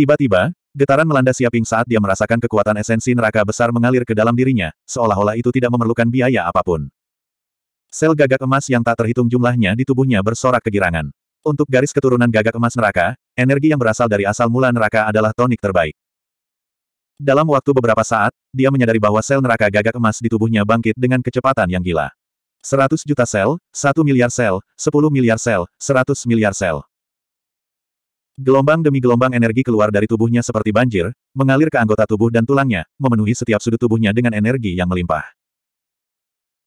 Tiba-tiba, getaran melanda Siaping saat dia merasakan kekuatan esensi neraka besar mengalir ke dalam dirinya, seolah-olah itu tidak memerlukan biaya apapun. Sel gagak emas yang tak terhitung jumlahnya di tubuhnya bersorak kegirangan. Untuk garis keturunan gagak emas neraka, energi yang berasal dari asal mula neraka adalah tonik terbaik. Dalam waktu beberapa saat, dia menyadari bahwa sel neraka gagak emas di tubuhnya bangkit dengan kecepatan yang gila. 100 juta sel, 1 miliar sel, 10 miliar sel, 100 miliar sel. Gelombang demi gelombang energi keluar dari tubuhnya seperti banjir, mengalir ke anggota tubuh dan tulangnya, memenuhi setiap sudut tubuhnya dengan energi yang melimpah.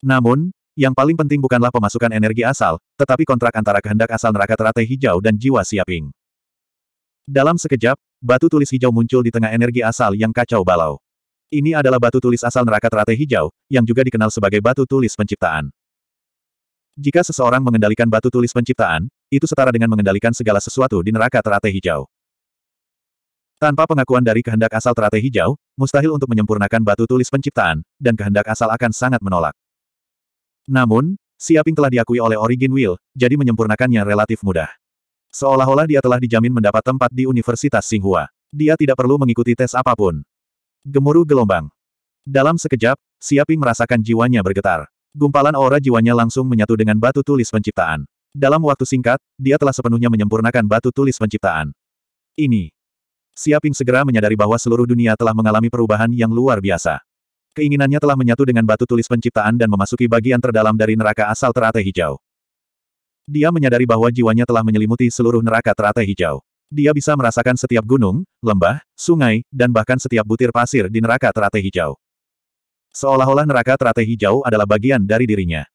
Namun, yang paling penting bukanlah pemasukan energi asal, tetapi kontrak antara kehendak asal neraka teratai hijau dan jiwa siaping. Dalam sekejap, batu tulis hijau muncul di tengah energi asal yang kacau balau. Ini adalah batu tulis asal neraka teratai hijau, yang juga dikenal sebagai batu tulis penciptaan. Jika seseorang mengendalikan batu tulis penciptaan, itu setara dengan mengendalikan segala sesuatu di neraka teratai hijau. Tanpa pengakuan dari kehendak asal teratai hijau, mustahil untuk menyempurnakan batu tulis penciptaan, dan kehendak asal akan sangat menolak. Namun, Siaping telah diakui oleh Origin Will, jadi menyempurnakannya relatif mudah. Seolah-olah dia telah dijamin mendapat tempat di Universitas Singhua. Dia tidak perlu mengikuti tes apapun. Gemuruh gelombang. Dalam sekejap, Siaping merasakan jiwanya bergetar. Gumpalan aura jiwanya langsung menyatu dengan batu tulis penciptaan. Dalam waktu singkat, dia telah sepenuhnya menyempurnakan batu tulis penciptaan. Ini. Siaping segera menyadari bahwa seluruh dunia telah mengalami perubahan yang luar biasa. Keinginannya telah menyatu dengan batu tulis penciptaan dan memasuki bagian terdalam dari neraka asal teratai hijau. Dia menyadari bahwa jiwanya telah menyelimuti seluruh neraka teratai hijau. Dia bisa merasakan setiap gunung, lembah, sungai, dan bahkan setiap butir pasir di neraka teratai hijau. Seolah-olah neraka teratai hijau adalah bagian dari dirinya.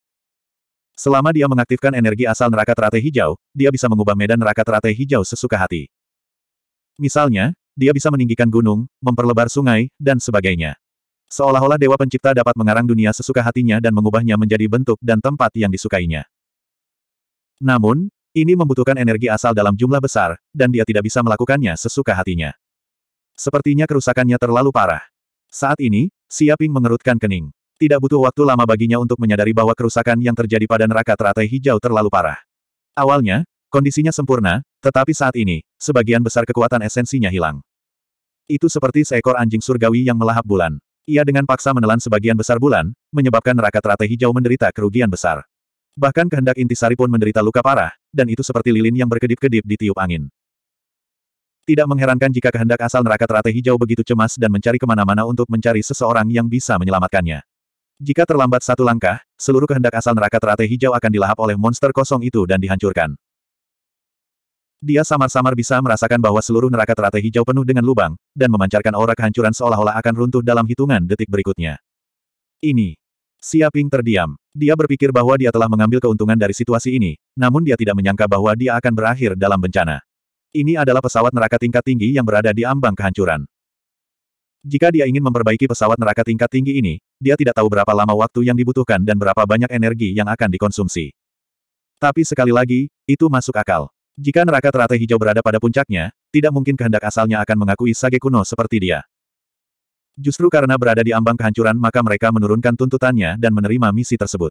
Selama dia mengaktifkan energi asal neraka teratai hijau, dia bisa mengubah medan neraka teratai hijau sesuka hati. Misalnya, dia bisa meninggikan gunung, memperlebar sungai, dan sebagainya. Seolah-olah Dewa Pencipta dapat mengarang dunia sesuka hatinya dan mengubahnya menjadi bentuk dan tempat yang disukainya. Namun, ini membutuhkan energi asal dalam jumlah besar, dan dia tidak bisa melakukannya sesuka hatinya. Sepertinya kerusakannya terlalu parah. Saat ini, Siaping mengerutkan kening. Tidak butuh waktu lama baginya untuk menyadari bahwa kerusakan yang terjadi pada neraka teratai hijau terlalu parah. Awalnya, kondisinya sempurna, tetapi saat ini, sebagian besar kekuatan esensinya hilang. Itu seperti seekor anjing surgawi yang melahap bulan. Ia dengan paksa menelan sebagian besar bulan, menyebabkan neraka teratai hijau menderita kerugian besar. Bahkan kehendak intisari pun menderita luka parah, dan itu seperti lilin yang berkedip-kedip di tiup angin. Tidak mengherankan jika kehendak asal neraka teratai hijau begitu cemas dan mencari kemana-mana untuk mencari seseorang yang bisa menyelamatkannya. Jika terlambat satu langkah, seluruh kehendak asal neraka teratai hijau akan dilahap oleh monster kosong itu dan dihancurkan. Dia samar-samar bisa merasakan bahwa seluruh neraka teratai hijau penuh dengan lubang, dan memancarkan aura kehancuran seolah-olah akan runtuh dalam hitungan detik berikutnya. Ini. Siaping terdiam. Dia berpikir bahwa dia telah mengambil keuntungan dari situasi ini, namun dia tidak menyangka bahwa dia akan berakhir dalam bencana. Ini adalah pesawat neraka tingkat tinggi yang berada di ambang kehancuran. Jika dia ingin memperbaiki pesawat neraka tingkat tinggi ini, dia tidak tahu berapa lama waktu yang dibutuhkan dan berapa banyak energi yang akan dikonsumsi. Tapi sekali lagi, itu masuk akal. Jika neraka teratai hijau berada pada puncaknya, tidak mungkin kehendak asalnya akan mengakui sage kuno seperti dia. Justru karena berada di ambang kehancuran maka mereka menurunkan tuntutannya dan menerima misi tersebut.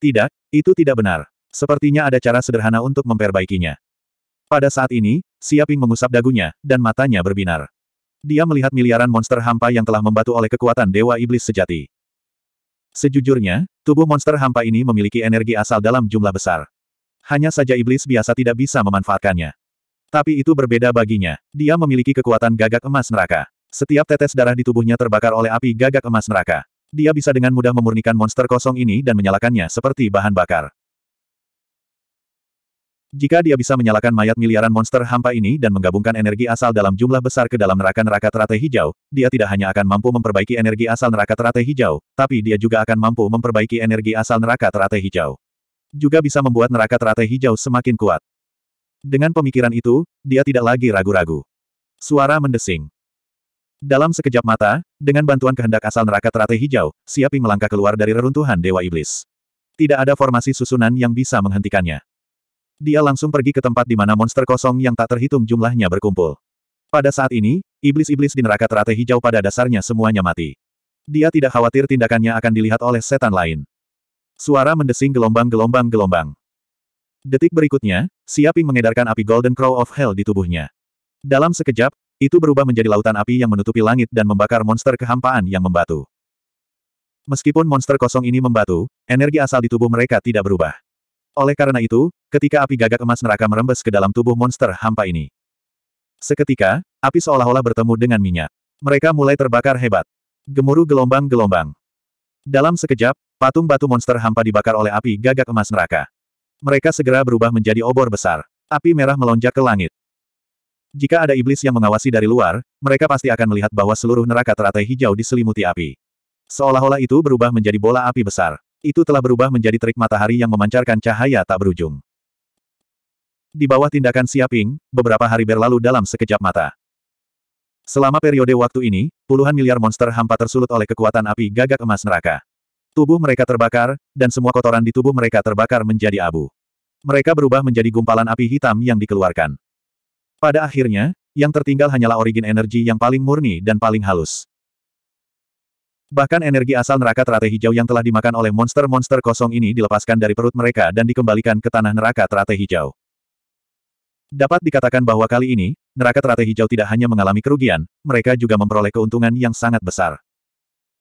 Tidak, itu tidak benar. Sepertinya ada cara sederhana untuk memperbaikinya. Pada saat ini, Siaping mengusap dagunya, dan matanya berbinar. Dia melihat miliaran monster hampa yang telah membatu oleh kekuatan Dewa Iblis sejati. Sejujurnya, tubuh monster hampa ini memiliki energi asal dalam jumlah besar. Hanya saja iblis biasa tidak bisa memanfaatkannya. Tapi itu berbeda baginya. Dia memiliki kekuatan gagak emas neraka. Setiap tetes darah di tubuhnya terbakar oleh api gagak emas neraka. Dia bisa dengan mudah memurnikan monster kosong ini dan menyalakannya seperti bahan bakar. Jika dia bisa menyalakan mayat miliaran monster hampa ini dan menggabungkan energi asal dalam jumlah besar ke dalam neraka-neraka teratai hijau, dia tidak hanya akan mampu memperbaiki energi asal neraka teratai hijau, tapi dia juga akan mampu memperbaiki energi asal neraka teratai hijau. Juga bisa membuat neraka teratai hijau semakin kuat. Dengan pemikiran itu, dia tidak lagi ragu-ragu. Suara mendesing. Dalam sekejap mata, dengan bantuan kehendak asal neraka teratai hijau, Siaping melangkah keluar dari reruntuhan Dewa Iblis. Tidak ada formasi susunan yang bisa menghentikannya. Dia langsung pergi ke tempat di mana monster kosong yang tak terhitung jumlahnya berkumpul. Pada saat ini, iblis-iblis di neraka teratai hijau pada dasarnya semuanya mati. Dia tidak khawatir tindakannya akan dilihat oleh setan lain. Suara mendesing gelombang-gelombang-gelombang. Detik berikutnya, Siaping mengedarkan api Golden Crow of Hell di tubuhnya. Dalam sekejap, itu berubah menjadi lautan api yang menutupi langit dan membakar monster kehampaan yang membatu. Meskipun monster kosong ini membatu, energi asal di tubuh mereka tidak berubah. Oleh karena itu, ketika api gagak emas neraka merembes ke dalam tubuh monster hampa ini. Seketika, api seolah-olah bertemu dengan minyak. Mereka mulai terbakar hebat. Gemuruh gelombang-gelombang. Dalam sekejap, patung batu monster hampa dibakar oleh api gagak emas neraka. Mereka segera berubah menjadi obor besar. Api merah melonjak ke langit. Jika ada iblis yang mengawasi dari luar, mereka pasti akan melihat bahwa seluruh neraka teratai hijau diselimuti api. Seolah-olah itu berubah menjadi bola api besar itu telah berubah menjadi terik matahari yang memancarkan cahaya tak berujung. Di bawah tindakan Siaping, beberapa hari berlalu dalam sekejap mata. Selama periode waktu ini, puluhan miliar monster hampa tersulut oleh kekuatan api gagak emas neraka. Tubuh mereka terbakar, dan semua kotoran di tubuh mereka terbakar menjadi abu. Mereka berubah menjadi gumpalan api hitam yang dikeluarkan. Pada akhirnya, yang tertinggal hanyalah origin energi yang paling murni dan paling halus. Bahkan energi asal neraka teratai hijau yang telah dimakan oleh monster-monster kosong ini dilepaskan dari perut mereka dan dikembalikan ke tanah neraka teratai hijau. Dapat dikatakan bahwa kali ini, neraka teratai hijau tidak hanya mengalami kerugian, mereka juga memperoleh keuntungan yang sangat besar.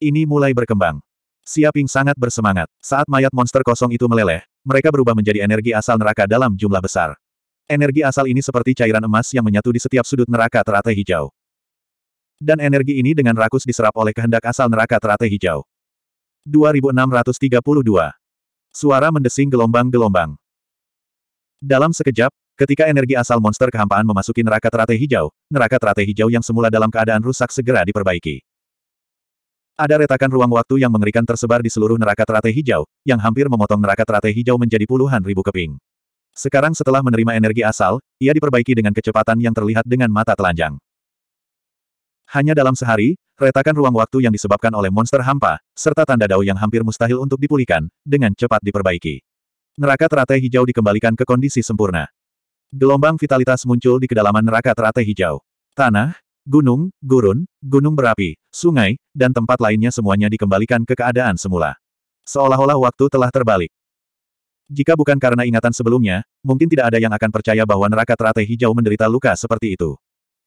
Ini mulai berkembang. Siaping sangat bersemangat. Saat mayat monster kosong itu meleleh, mereka berubah menjadi energi asal neraka dalam jumlah besar. Energi asal ini seperti cairan emas yang menyatu di setiap sudut neraka teratai hijau. Dan energi ini dengan rakus diserap oleh kehendak asal neraka teratai hijau. 2632. Suara mendesing gelombang-gelombang. Dalam sekejap, ketika energi asal monster kehampaan memasuki neraka teratai hijau, neraka teratai hijau yang semula dalam keadaan rusak segera diperbaiki. Ada retakan ruang waktu yang mengerikan tersebar di seluruh neraka teratai hijau, yang hampir memotong neraka teratai hijau menjadi puluhan ribu keping. Sekarang setelah menerima energi asal, ia diperbaiki dengan kecepatan yang terlihat dengan mata telanjang. Hanya dalam sehari, retakan ruang waktu yang disebabkan oleh monster hampa, serta tanda dao yang hampir mustahil untuk dipulihkan, dengan cepat diperbaiki. Neraka teratai hijau dikembalikan ke kondisi sempurna. Gelombang vitalitas muncul di kedalaman neraka teratai hijau. Tanah, gunung, gurun, gunung berapi, sungai, dan tempat lainnya semuanya dikembalikan ke keadaan semula. Seolah-olah waktu telah terbalik. Jika bukan karena ingatan sebelumnya, mungkin tidak ada yang akan percaya bahwa neraka teratai hijau menderita luka seperti itu.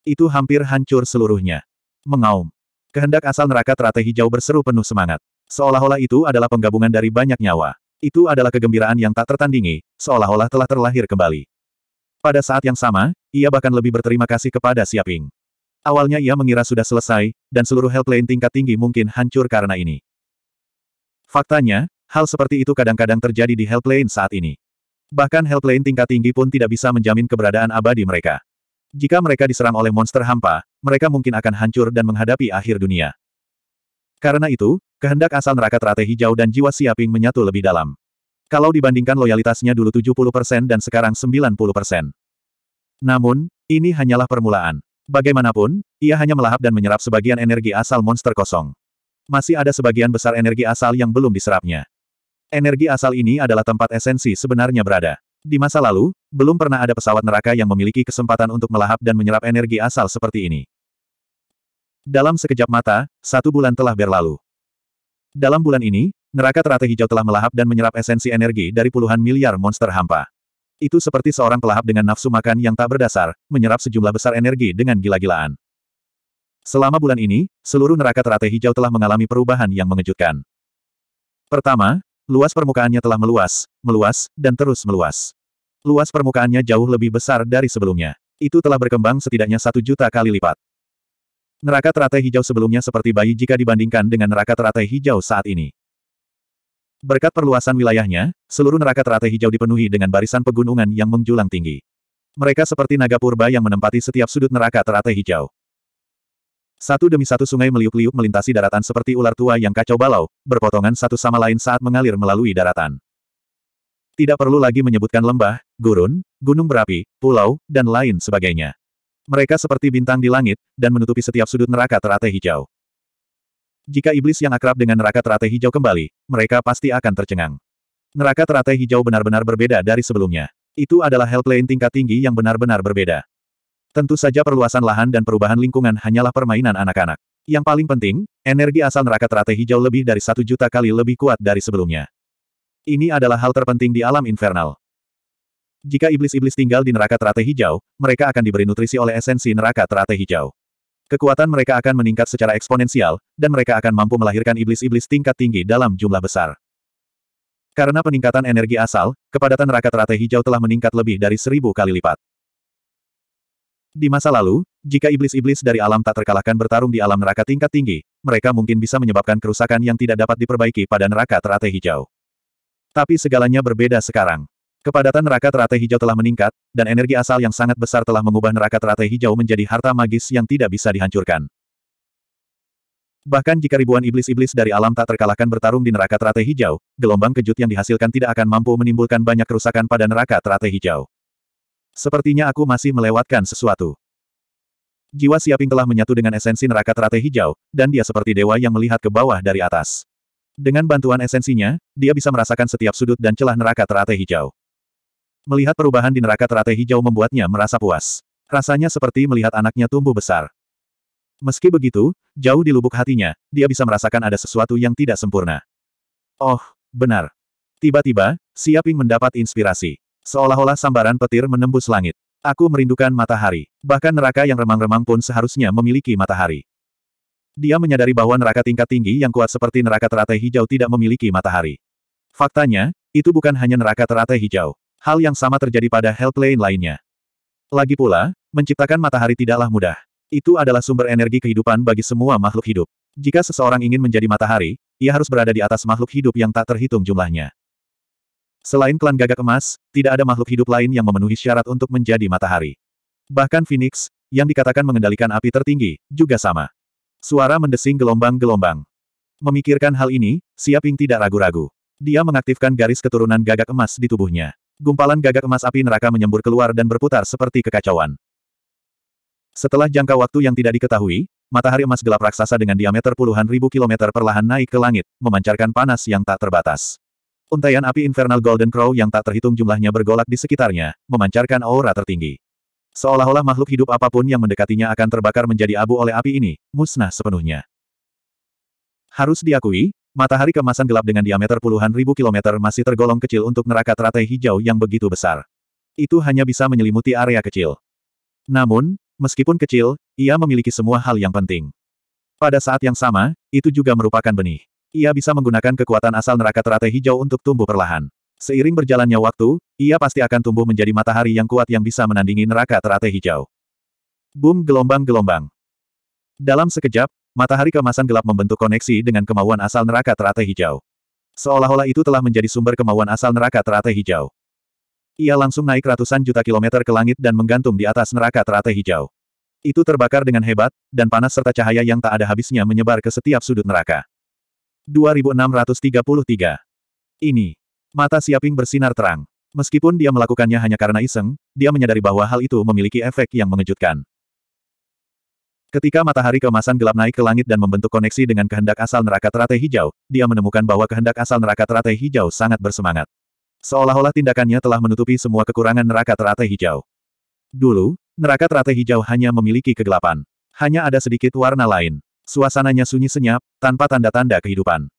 Itu hampir hancur seluruhnya. Mengaum. Kehendak asal neraka teratai hijau berseru penuh semangat. Seolah-olah itu adalah penggabungan dari banyak nyawa. Itu adalah kegembiraan yang tak tertandingi, seolah-olah telah terlahir kembali. Pada saat yang sama, ia bahkan lebih berterima kasih kepada Siaping. Awalnya ia mengira sudah selesai, dan seluruh helpline tingkat tinggi mungkin hancur karena ini. Faktanya, hal seperti itu kadang-kadang terjadi di helpline saat ini. Bahkan helpline tingkat tinggi pun tidak bisa menjamin keberadaan abadi mereka. Jika mereka diserang oleh monster hampa, mereka mungkin akan hancur dan menghadapi akhir dunia. Karena itu, kehendak asal neraka teratai hijau dan jiwa siaping menyatu lebih dalam. Kalau dibandingkan loyalitasnya dulu 70% dan sekarang 90%. Namun, ini hanyalah permulaan. Bagaimanapun, ia hanya melahap dan menyerap sebagian energi asal monster kosong. Masih ada sebagian besar energi asal yang belum diserapnya. Energi asal ini adalah tempat esensi sebenarnya berada. Di masa lalu, belum pernah ada pesawat neraka yang memiliki kesempatan untuk melahap dan menyerap energi asal seperti ini. Dalam sekejap mata, satu bulan telah berlalu. Dalam bulan ini, neraka terate hijau telah melahap dan menyerap esensi energi dari puluhan miliar monster hampa. Itu seperti seorang pelahap dengan nafsu makan yang tak berdasar, menyerap sejumlah besar energi dengan gila-gilaan. Selama bulan ini, seluruh neraka terate hijau telah mengalami perubahan yang mengejutkan. Pertama, luas permukaannya telah meluas, meluas, dan terus meluas. Luas permukaannya jauh lebih besar dari sebelumnya. Itu telah berkembang setidaknya satu juta kali lipat. Neraka teratai hijau sebelumnya seperti bayi jika dibandingkan dengan neraka teratai hijau saat ini. Berkat perluasan wilayahnya, seluruh neraka teratai hijau dipenuhi dengan barisan pegunungan yang menjulang tinggi. Mereka seperti naga purba yang menempati setiap sudut neraka teratai hijau. Satu demi satu sungai meliuk-liuk melintasi daratan seperti ular tua yang kacau balau, berpotongan satu sama lain saat mengalir melalui daratan. Tidak perlu lagi menyebutkan lembah, gurun, gunung berapi, pulau, dan lain sebagainya. Mereka seperti bintang di langit, dan menutupi setiap sudut neraka teratai hijau. Jika iblis yang akrab dengan neraka teratai hijau kembali, mereka pasti akan tercengang. Neraka teratai hijau benar-benar berbeda dari sebelumnya. Itu adalah hellplane tingkat tinggi yang benar-benar berbeda. Tentu saja perluasan lahan dan perubahan lingkungan hanyalah permainan anak-anak. Yang paling penting, energi asal neraka teratai hijau lebih dari satu juta kali lebih kuat dari sebelumnya. Ini adalah hal terpenting di alam infernal. Jika iblis-iblis tinggal di neraka teratai hijau, mereka akan diberi nutrisi oleh esensi neraka teratai hijau. Kekuatan mereka akan meningkat secara eksponensial, dan mereka akan mampu melahirkan iblis-iblis tingkat tinggi dalam jumlah besar. Karena peningkatan energi asal, kepadatan neraka teratai hijau telah meningkat lebih dari seribu kali lipat. Di masa lalu, jika iblis-iblis dari alam tak terkalahkan bertarung di alam neraka tingkat tinggi, mereka mungkin bisa menyebabkan kerusakan yang tidak dapat diperbaiki pada neraka teratai hijau. Tapi segalanya berbeda sekarang. Kepadatan neraka teratai hijau telah meningkat, dan energi asal yang sangat besar telah mengubah neraka teratai hijau menjadi harta magis yang tidak bisa dihancurkan. Bahkan jika ribuan iblis-iblis dari alam tak terkalahkan bertarung di neraka teratai hijau, gelombang kejut yang dihasilkan tidak akan mampu menimbulkan banyak kerusakan pada neraka teratai hijau. Sepertinya aku masih melewatkan sesuatu. Jiwa Siaping telah menyatu dengan esensi neraka teratai hijau, dan dia seperti dewa yang melihat ke bawah dari atas. Dengan bantuan esensinya, dia bisa merasakan setiap sudut dan celah neraka teratai hijau. Melihat perubahan di neraka teratai hijau membuatnya merasa puas. Rasanya seperti melihat anaknya tumbuh besar. Meski begitu, jauh di lubuk hatinya, dia bisa merasakan ada sesuatu yang tidak sempurna. Oh, benar. Tiba-tiba, Siaping mendapat inspirasi. Seolah-olah sambaran petir menembus langit. Aku merindukan matahari. Bahkan neraka yang remang-remang pun seharusnya memiliki matahari. Dia menyadari bahwa neraka tingkat tinggi yang kuat seperti neraka teratai hijau tidak memiliki matahari. Faktanya, itu bukan hanya neraka teratai hijau. Hal yang sama terjadi pada hell Hellplane lainnya. Lagi pula, menciptakan matahari tidaklah mudah. Itu adalah sumber energi kehidupan bagi semua makhluk hidup. Jika seseorang ingin menjadi matahari, ia harus berada di atas makhluk hidup yang tak terhitung jumlahnya. Selain klan gagak emas, tidak ada makhluk hidup lain yang memenuhi syarat untuk menjadi matahari. Bahkan Phoenix, yang dikatakan mengendalikan api tertinggi, juga sama. Suara mendesing gelombang-gelombang. Memikirkan hal ini, Siaping tidak ragu-ragu. Dia mengaktifkan garis keturunan gagak emas di tubuhnya. Gumpalan gagak emas api neraka menyembur keluar dan berputar seperti kekacauan. Setelah jangka waktu yang tidak diketahui, matahari emas gelap raksasa dengan diameter puluhan ribu kilometer perlahan naik ke langit, memancarkan panas yang tak terbatas. Untaian api infernal Golden Crow yang tak terhitung jumlahnya bergolak di sekitarnya, memancarkan aura tertinggi. Seolah-olah makhluk hidup apapun yang mendekatinya akan terbakar menjadi abu oleh api ini, musnah sepenuhnya. Harus diakui, matahari kemasan gelap dengan diameter puluhan ribu kilometer masih tergolong kecil untuk neraka teratai hijau yang begitu besar. Itu hanya bisa menyelimuti area kecil. Namun, meskipun kecil, ia memiliki semua hal yang penting. Pada saat yang sama, itu juga merupakan benih. Ia bisa menggunakan kekuatan asal neraka teratai hijau untuk tumbuh perlahan. Seiring berjalannya waktu, ia pasti akan tumbuh menjadi matahari yang kuat yang bisa menandingi neraka teratai hijau. Boom gelombang-gelombang. Dalam sekejap, matahari kemasan gelap membentuk koneksi dengan kemauan asal neraka teratai hijau. Seolah-olah itu telah menjadi sumber kemauan asal neraka teratai hijau. Ia langsung naik ratusan juta kilometer ke langit dan menggantung di atas neraka teratai hijau. Itu terbakar dengan hebat, dan panas serta cahaya yang tak ada habisnya menyebar ke setiap sudut neraka. 2633. Ini. Mata Siaping bersinar terang. Meskipun dia melakukannya hanya karena iseng, dia menyadari bahwa hal itu memiliki efek yang mengejutkan. Ketika matahari kemasan gelap naik ke langit dan membentuk koneksi dengan kehendak asal neraka teratai hijau, dia menemukan bahwa kehendak asal neraka teratai hijau sangat bersemangat. Seolah-olah tindakannya telah menutupi semua kekurangan neraka teratai hijau. Dulu, neraka teratai hijau hanya memiliki kegelapan. Hanya ada sedikit warna lain suasananya sunyi senyap, tanpa tanda-tanda kehidupan.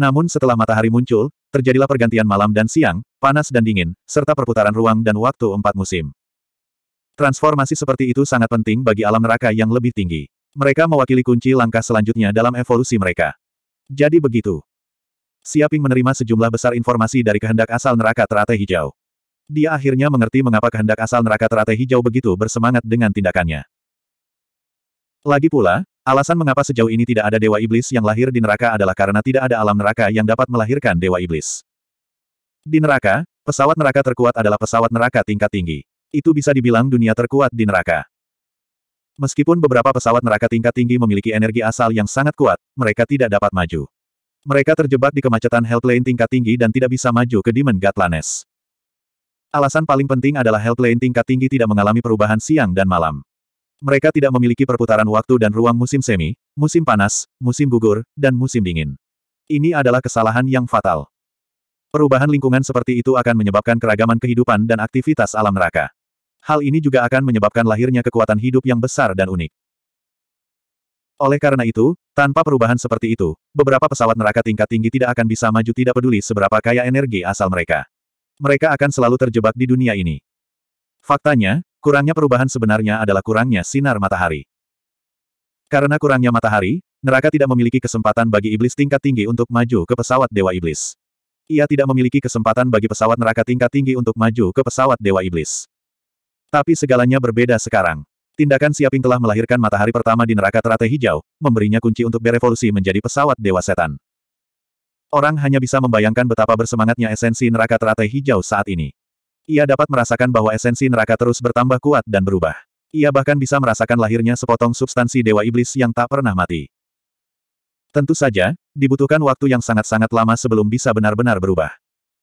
Namun setelah matahari muncul, terjadilah pergantian malam dan siang, panas dan dingin, serta perputaran ruang dan waktu empat musim. Transformasi seperti itu sangat penting bagi alam neraka yang lebih tinggi. Mereka mewakili kunci langkah selanjutnya dalam evolusi mereka. Jadi begitu. Siaping menerima sejumlah besar informasi dari kehendak asal neraka teratai hijau. Dia akhirnya mengerti mengapa kehendak asal neraka teratai hijau begitu bersemangat dengan tindakannya. Lagi pula, alasan mengapa sejauh ini tidak ada Dewa Iblis yang lahir di neraka adalah karena tidak ada alam neraka yang dapat melahirkan Dewa Iblis. Di neraka, pesawat neraka terkuat adalah pesawat neraka tingkat tinggi. Itu bisa dibilang dunia terkuat di neraka. Meskipun beberapa pesawat neraka tingkat tinggi memiliki energi asal yang sangat kuat, mereka tidak dapat maju. Mereka terjebak di kemacetan Hellplane tingkat tinggi dan tidak bisa maju ke Demon Gatlanes. Alasan paling penting adalah Hellplane tingkat tinggi tidak mengalami perubahan siang dan malam. Mereka tidak memiliki perputaran waktu dan ruang musim semi, musim panas, musim gugur, dan musim dingin. Ini adalah kesalahan yang fatal. Perubahan lingkungan seperti itu akan menyebabkan keragaman kehidupan dan aktivitas alam neraka. Hal ini juga akan menyebabkan lahirnya kekuatan hidup yang besar dan unik. Oleh karena itu, tanpa perubahan seperti itu, beberapa pesawat neraka tingkat tinggi tidak akan bisa maju tidak peduli seberapa kaya energi asal mereka. Mereka akan selalu terjebak di dunia ini. Faktanya, Kurangnya perubahan sebenarnya adalah kurangnya sinar matahari. Karena kurangnya matahari, neraka tidak memiliki kesempatan bagi iblis tingkat tinggi untuk maju ke pesawat Dewa Iblis. Ia tidak memiliki kesempatan bagi pesawat neraka tingkat tinggi untuk maju ke pesawat Dewa Iblis. Tapi segalanya berbeda sekarang. Tindakan Siaping telah melahirkan matahari pertama di neraka teratai hijau, memberinya kunci untuk berevolusi menjadi pesawat Dewa Setan. Orang hanya bisa membayangkan betapa bersemangatnya esensi neraka teratai hijau saat ini. Ia dapat merasakan bahwa esensi neraka terus bertambah kuat dan berubah. Ia bahkan bisa merasakan lahirnya sepotong substansi dewa iblis yang tak pernah mati. Tentu saja, dibutuhkan waktu yang sangat-sangat lama sebelum bisa benar-benar berubah.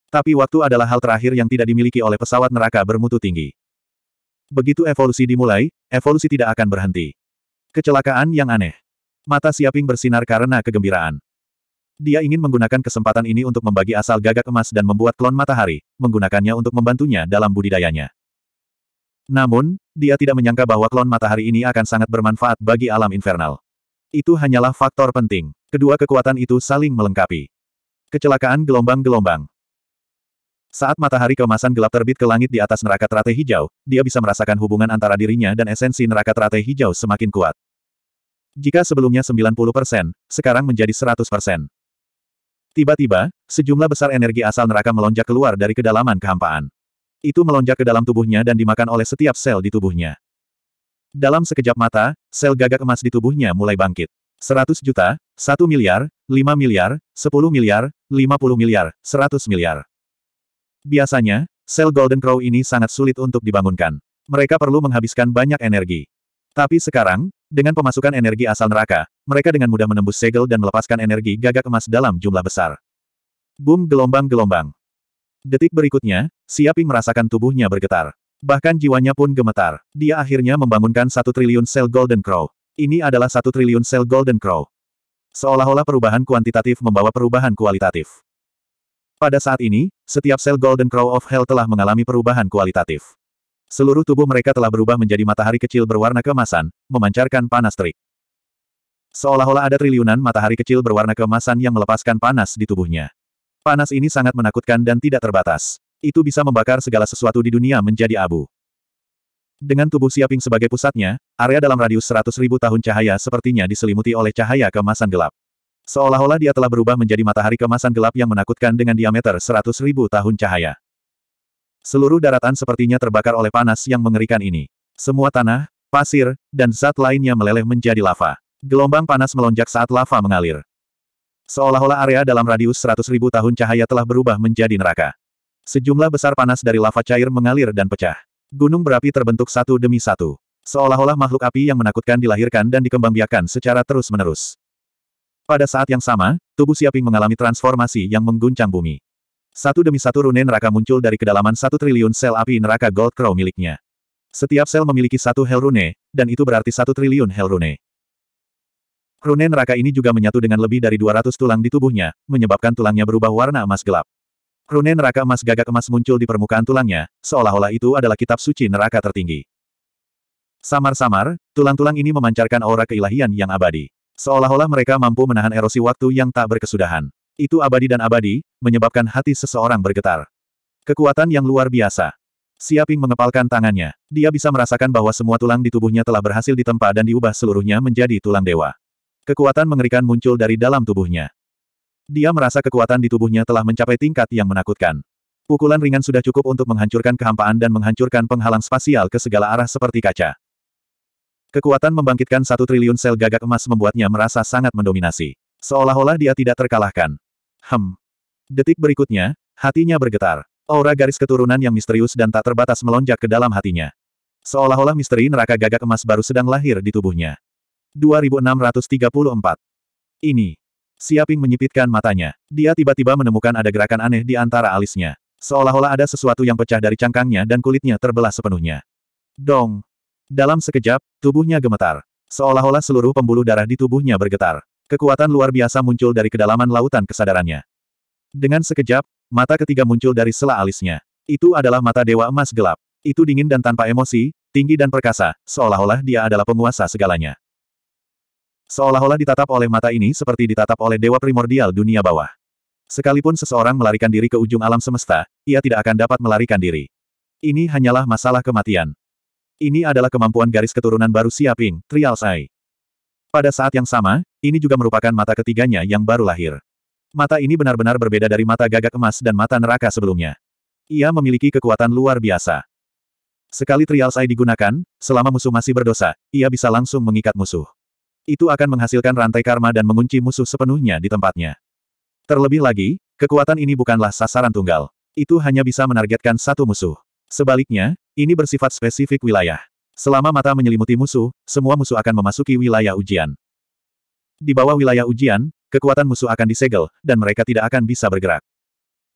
Tapi waktu adalah hal terakhir yang tidak dimiliki oleh pesawat neraka bermutu tinggi. Begitu evolusi dimulai, evolusi tidak akan berhenti. Kecelakaan yang aneh. Mata Siaping bersinar karena kegembiraan. Dia ingin menggunakan kesempatan ini untuk membagi asal gagak emas dan membuat klon matahari, menggunakannya untuk membantunya dalam budidayanya. Namun, dia tidak menyangka bahwa klon matahari ini akan sangat bermanfaat bagi alam infernal. Itu hanyalah faktor penting. Kedua kekuatan itu saling melengkapi. Kecelakaan gelombang-gelombang. Saat matahari kemasan gelap terbit ke langit di atas neraka teratai hijau, dia bisa merasakan hubungan antara dirinya dan esensi neraka teratai hijau semakin kuat. Jika sebelumnya 90%, sekarang menjadi 100%. Tiba-tiba, sejumlah besar energi asal neraka melonjak keluar dari kedalaman kehampaan. Itu melonjak ke dalam tubuhnya dan dimakan oleh setiap sel di tubuhnya. Dalam sekejap mata, sel gagak emas di tubuhnya mulai bangkit. 100 juta, 1 miliar, 5 miliar, 10 miliar, 50 miliar, 100 miliar. Biasanya, sel Golden Crow ini sangat sulit untuk dibangunkan. Mereka perlu menghabiskan banyak energi. Tapi sekarang, dengan pemasukan energi asal neraka, mereka dengan mudah menembus segel dan melepaskan energi gagak emas dalam jumlah besar. Boom gelombang-gelombang. Detik berikutnya, Siapi merasakan tubuhnya bergetar. Bahkan jiwanya pun gemetar. Dia akhirnya membangunkan satu triliun sel Golden Crow. Ini adalah satu triliun sel Golden Crow. Seolah-olah perubahan kuantitatif membawa perubahan kualitatif. Pada saat ini, setiap sel Golden Crow of Hell telah mengalami perubahan kualitatif. Seluruh tubuh mereka telah berubah menjadi matahari kecil berwarna kemasan, memancarkan panas terik. Seolah-olah ada triliunan matahari kecil berwarna kemasan yang melepaskan panas di tubuhnya. Panas ini sangat menakutkan dan tidak terbatas. Itu bisa membakar segala sesuatu di dunia menjadi abu. Dengan tubuh Siaping sebagai pusatnya, area dalam radius 100 ribu tahun cahaya sepertinya diselimuti oleh cahaya kemasan gelap. Seolah-olah dia telah berubah menjadi matahari kemasan gelap yang menakutkan dengan diameter 100 ribu tahun cahaya. Seluruh daratan sepertinya terbakar oleh panas yang mengerikan ini. Semua tanah, pasir, dan zat lainnya meleleh menjadi lava. Gelombang panas melonjak saat lava mengalir. Seolah-olah area dalam radius 100.000 tahun cahaya telah berubah menjadi neraka. Sejumlah besar panas dari lava cair mengalir dan pecah. Gunung berapi terbentuk satu demi satu. Seolah-olah makhluk api yang menakutkan dilahirkan dan dikembangbiakan secara terus-menerus. Pada saat yang sama, tubuh Siaping mengalami transformasi yang mengguncang bumi. Satu demi satu rune neraka muncul dari kedalaman satu triliun sel api neraka Gold Crow miliknya. Setiap sel memiliki satu hell rune, dan itu berarti satu triliun hell rune. Rune neraka ini juga menyatu dengan lebih dari 200 tulang di tubuhnya, menyebabkan tulangnya berubah warna emas gelap. Rune neraka emas gagak emas muncul di permukaan tulangnya, seolah-olah itu adalah kitab suci neraka tertinggi. Samar-samar, tulang-tulang ini memancarkan aura keilahian yang abadi. Seolah-olah mereka mampu menahan erosi waktu yang tak berkesudahan. Itu abadi dan abadi, menyebabkan hati seseorang bergetar. Kekuatan yang luar biasa. Siaping mengepalkan tangannya. Dia bisa merasakan bahwa semua tulang di tubuhnya telah berhasil ditempa dan diubah seluruhnya menjadi tulang dewa. Kekuatan mengerikan muncul dari dalam tubuhnya. Dia merasa kekuatan di tubuhnya telah mencapai tingkat yang menakutkan. Pukulan ringan sudah cukup untuk menghancurkan kehampaan dan menghancurkan penghalang spasial ke segala arah seperti kaca. Kekuatan membangkitkan satu triliun sel gagak emas membuatnya merasa sangat mendominasi. Seolah-olah dia tidak terkalahkan. Hem. Detik berikutnya, hatinya bergetar. Aura garis keturunan yang misterius dan tak terbatas melonjak ke dalam hatinya. Seolah-olah misteri neraka gagak emas baru sedang lahir di tubuhnya. 2634. Ini. Siaping menyipitkan matanya. Dia tiba-tiba menemukan ada gerakan aneh di antara alisnya. Seolah-olah ada sesuatu yang pecah dari cangkangnya dan kulitnya terbelah sepenuhnya. Dong. Dalam sekejap, tubuhnya gemetar. Seolah-olah seluruh pembuluh darah di tubuhnya bergetar. Kekuatan luar biasa muncul dari kedalaman lautan kesadarannya. Dengan sekejap, mata ketiga muncul dari sela alisnya. Itu adalah mata dewa emas gelap. Itu dingin dan tanpa emosi, tinggi dan perkasa, seolah-olah dia adalah penguasa segalanya. Seolah-olah ditatap oleh mata ini seperti ditatap oleh dewa primordial dunia bawah. Sekalipun seseorang melarikan diri ke ujung alam semesta, ia tidak akan dapat melarikan diri. Ini hanyalah masalah kematian. Ini adalah kemampuan garis keturunan baru Siaping, Trials Eye. Pada saat yang sama, ini juga merupakan mata ketiganya yang baru lahir. Mata ini benar-benar berbeda dari mata gagak emas dan mata neraka sebelumnya. Ia memiliki kekuatan luar biasa. Sekali trial saya digunakan, selama musuh masih berdosa, ia bisa langsung mengikat musuh. Itu akan menghasilkan rantai karma dan mengunci musuh sepenuhnya di tempatnya. Terlebih lagi, kekuatan ini bukanlah sasaran tunggal. Itu hanya bisa menargetkan satu musuh. Sebaliknya, ini bersifat spesifik wilayah. Selama mata menyelimuti musuh, semua musuh akan memasuki wilayah ujian. Di bawah wilayah ujian, kekuatan musuh akan disegel, dan mereka tidak akan bisa bergerak.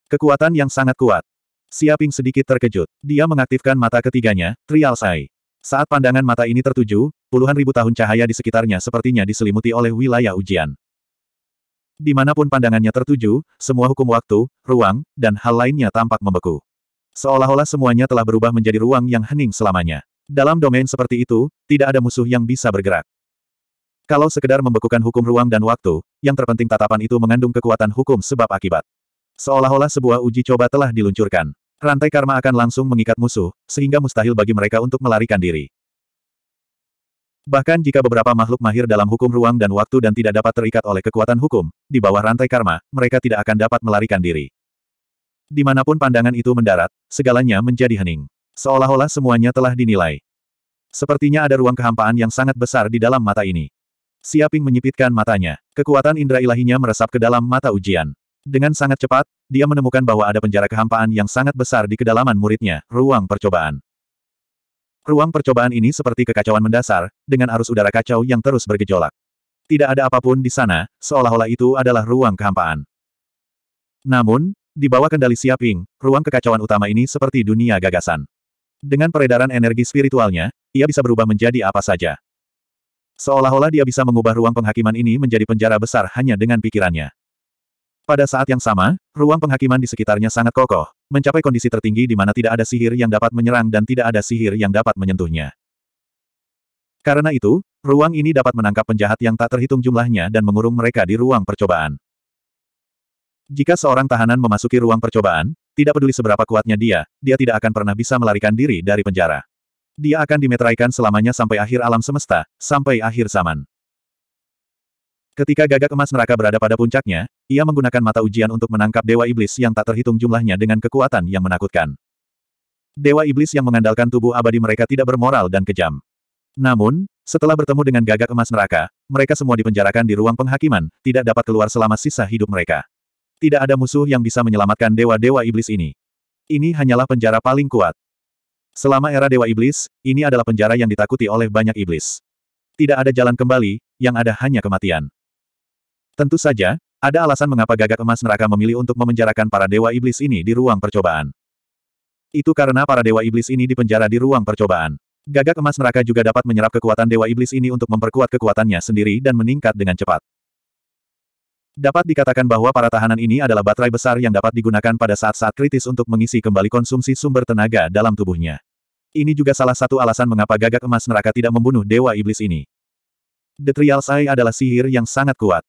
Kekuatan yang sangat kuat. Siaping sedikit terkejut. Dia mengaktifkan mata ketiganya, Trial Sai. Saat pandangan mata ini tertuju, puluhan ribu tahun cahaya di sekitarnya sepertinya diselimuti oleh wilayah ujian. Dimanapun pandangannya tertuju, semua hukum waktu, ruang, dan hal lainnya tampak membeku. Seolah-olah semuanya telah berubah menjadi ruang yang hening selamanya. Dalam domain seperti itu, tidak ada musuh yang bisa bergerak. Kalau sekedar membekukan hukum ruang dan waktu, yang terpenting tatapan itu mengandung kekuatan hukum sebab akibat. Seolah-olah sebuah uji coba telah diluncurkan. Rantai karma akan langsung mengikat musuh, sehingga mustahil bagi mereka untuk melarikan diri. Bahkan jika beberapa makhluk mahir dalam hukum ruang dan waktu dan tidak dapat terikat oleh kekuatan hukum, di bawah rantai karma, mereka tidak akan dapat melarikan diri. Dimanapun pandangan itu mendarat, segalanya menjadi hening. Seolah-olah semuanya telah dinilai. Sepertinya ada ruang kehampaan yang sangat besar di dalam mata ini. Siaping menyipitkan matanya. Kekuatan indera ilahinya meresap ke dalam mata ujian. Dengan sangat cepat, dia menemukan bahwa ada penjara kehampaan yang sangat besar di kedalaman muridnya, ruang percobaan. Ruang percobaan ini seperti kekacauan mendasar, dengan arus udara kacau yang terus bergejolak. Tidak ada apapun di sana, seolah-olah itu adalah ruang kehampaan. Namun, di bawah kendali Siaping, ruang kekacauan utama ini seperti dunia gagasan. Dengan peredaran energi spiritualnya, ia bisa berubah menjadi apa saja. Seolah-olah dia bisa mengubah ruang penghakiman ini menjadi penjara besar hanya dengan pikirannya. Pada saat yang sama, ruang penghakiman di sekitarnya sangat kokoh, mencapai kondisi tertinggi di mana tidak ada sihir yang dapat menyerang dan tidak ada sihir yang dapat menyentuhnya. Karena itu, ruang ini dapat menangkap penjahat yang tak terhitung jumlahnya dan mengurung mereka di ruang percobaan. Jika seorang tahanan memasuki ruang percobaan, tidak peduli seberapa kuatnya dia, dia tidak akan pernah bisa melarikan diri dari penjara. Dia akan dimeteraikan selamanya sampai akhir alam semesta, sampai akhir zaman. Ketika gagak emas neraka berada pada puncaknya, ia menggunakan mata ujian untuk menangkap Dewa Iblis yang tak terhitung jumlahnya dengan kekuatan yang menakutkan. Dewa Iblis yang mengandalkan tubuh abadi mereka tidak bermoral dan kejam. Namun, setelah bertemu dengan gagak emas neraka, mereka semua dipenjarakan di ruang penghakiman, tidak dapat keluar selama sisa hidup mereka. Tidak ada musuh yang bisa menyelamatkan dewa-dewa iblis ini. Ini hanyalah penjara paling kuat. Selama era Dewa Iblis, ini adalah penjara yang ditakuti oleh banyak iblis. Tidak ada jalan kembali, yang ada hanya kematian. Tentu saja, ada alasan mengapa gagak emas neraka memilih untuk memenjarakan para Dewa Iblis ini di ruang percobaan. Itu karena para Dewa Iblis ini dipenjara di ruang percobaan. Gagak emas neraka juga dapat menyerap kekuatan Dewa Iblis ini untuk memperkuat kekuatannya sendiri dan meningkat dengan cepat. Dapat dikatakan bahwa para tahanan ini adalah baterai besar yang dapat digunakan pada saat-saat kritis untuk mengisi kembali konsumsi sumber tenaga dalam tubuhnya. Ini juga salah satu alasan mengapa gagak emas neraka tidak membunuh dewa iblis ini. The Trial Sai adalah sihir yang sangat kuat.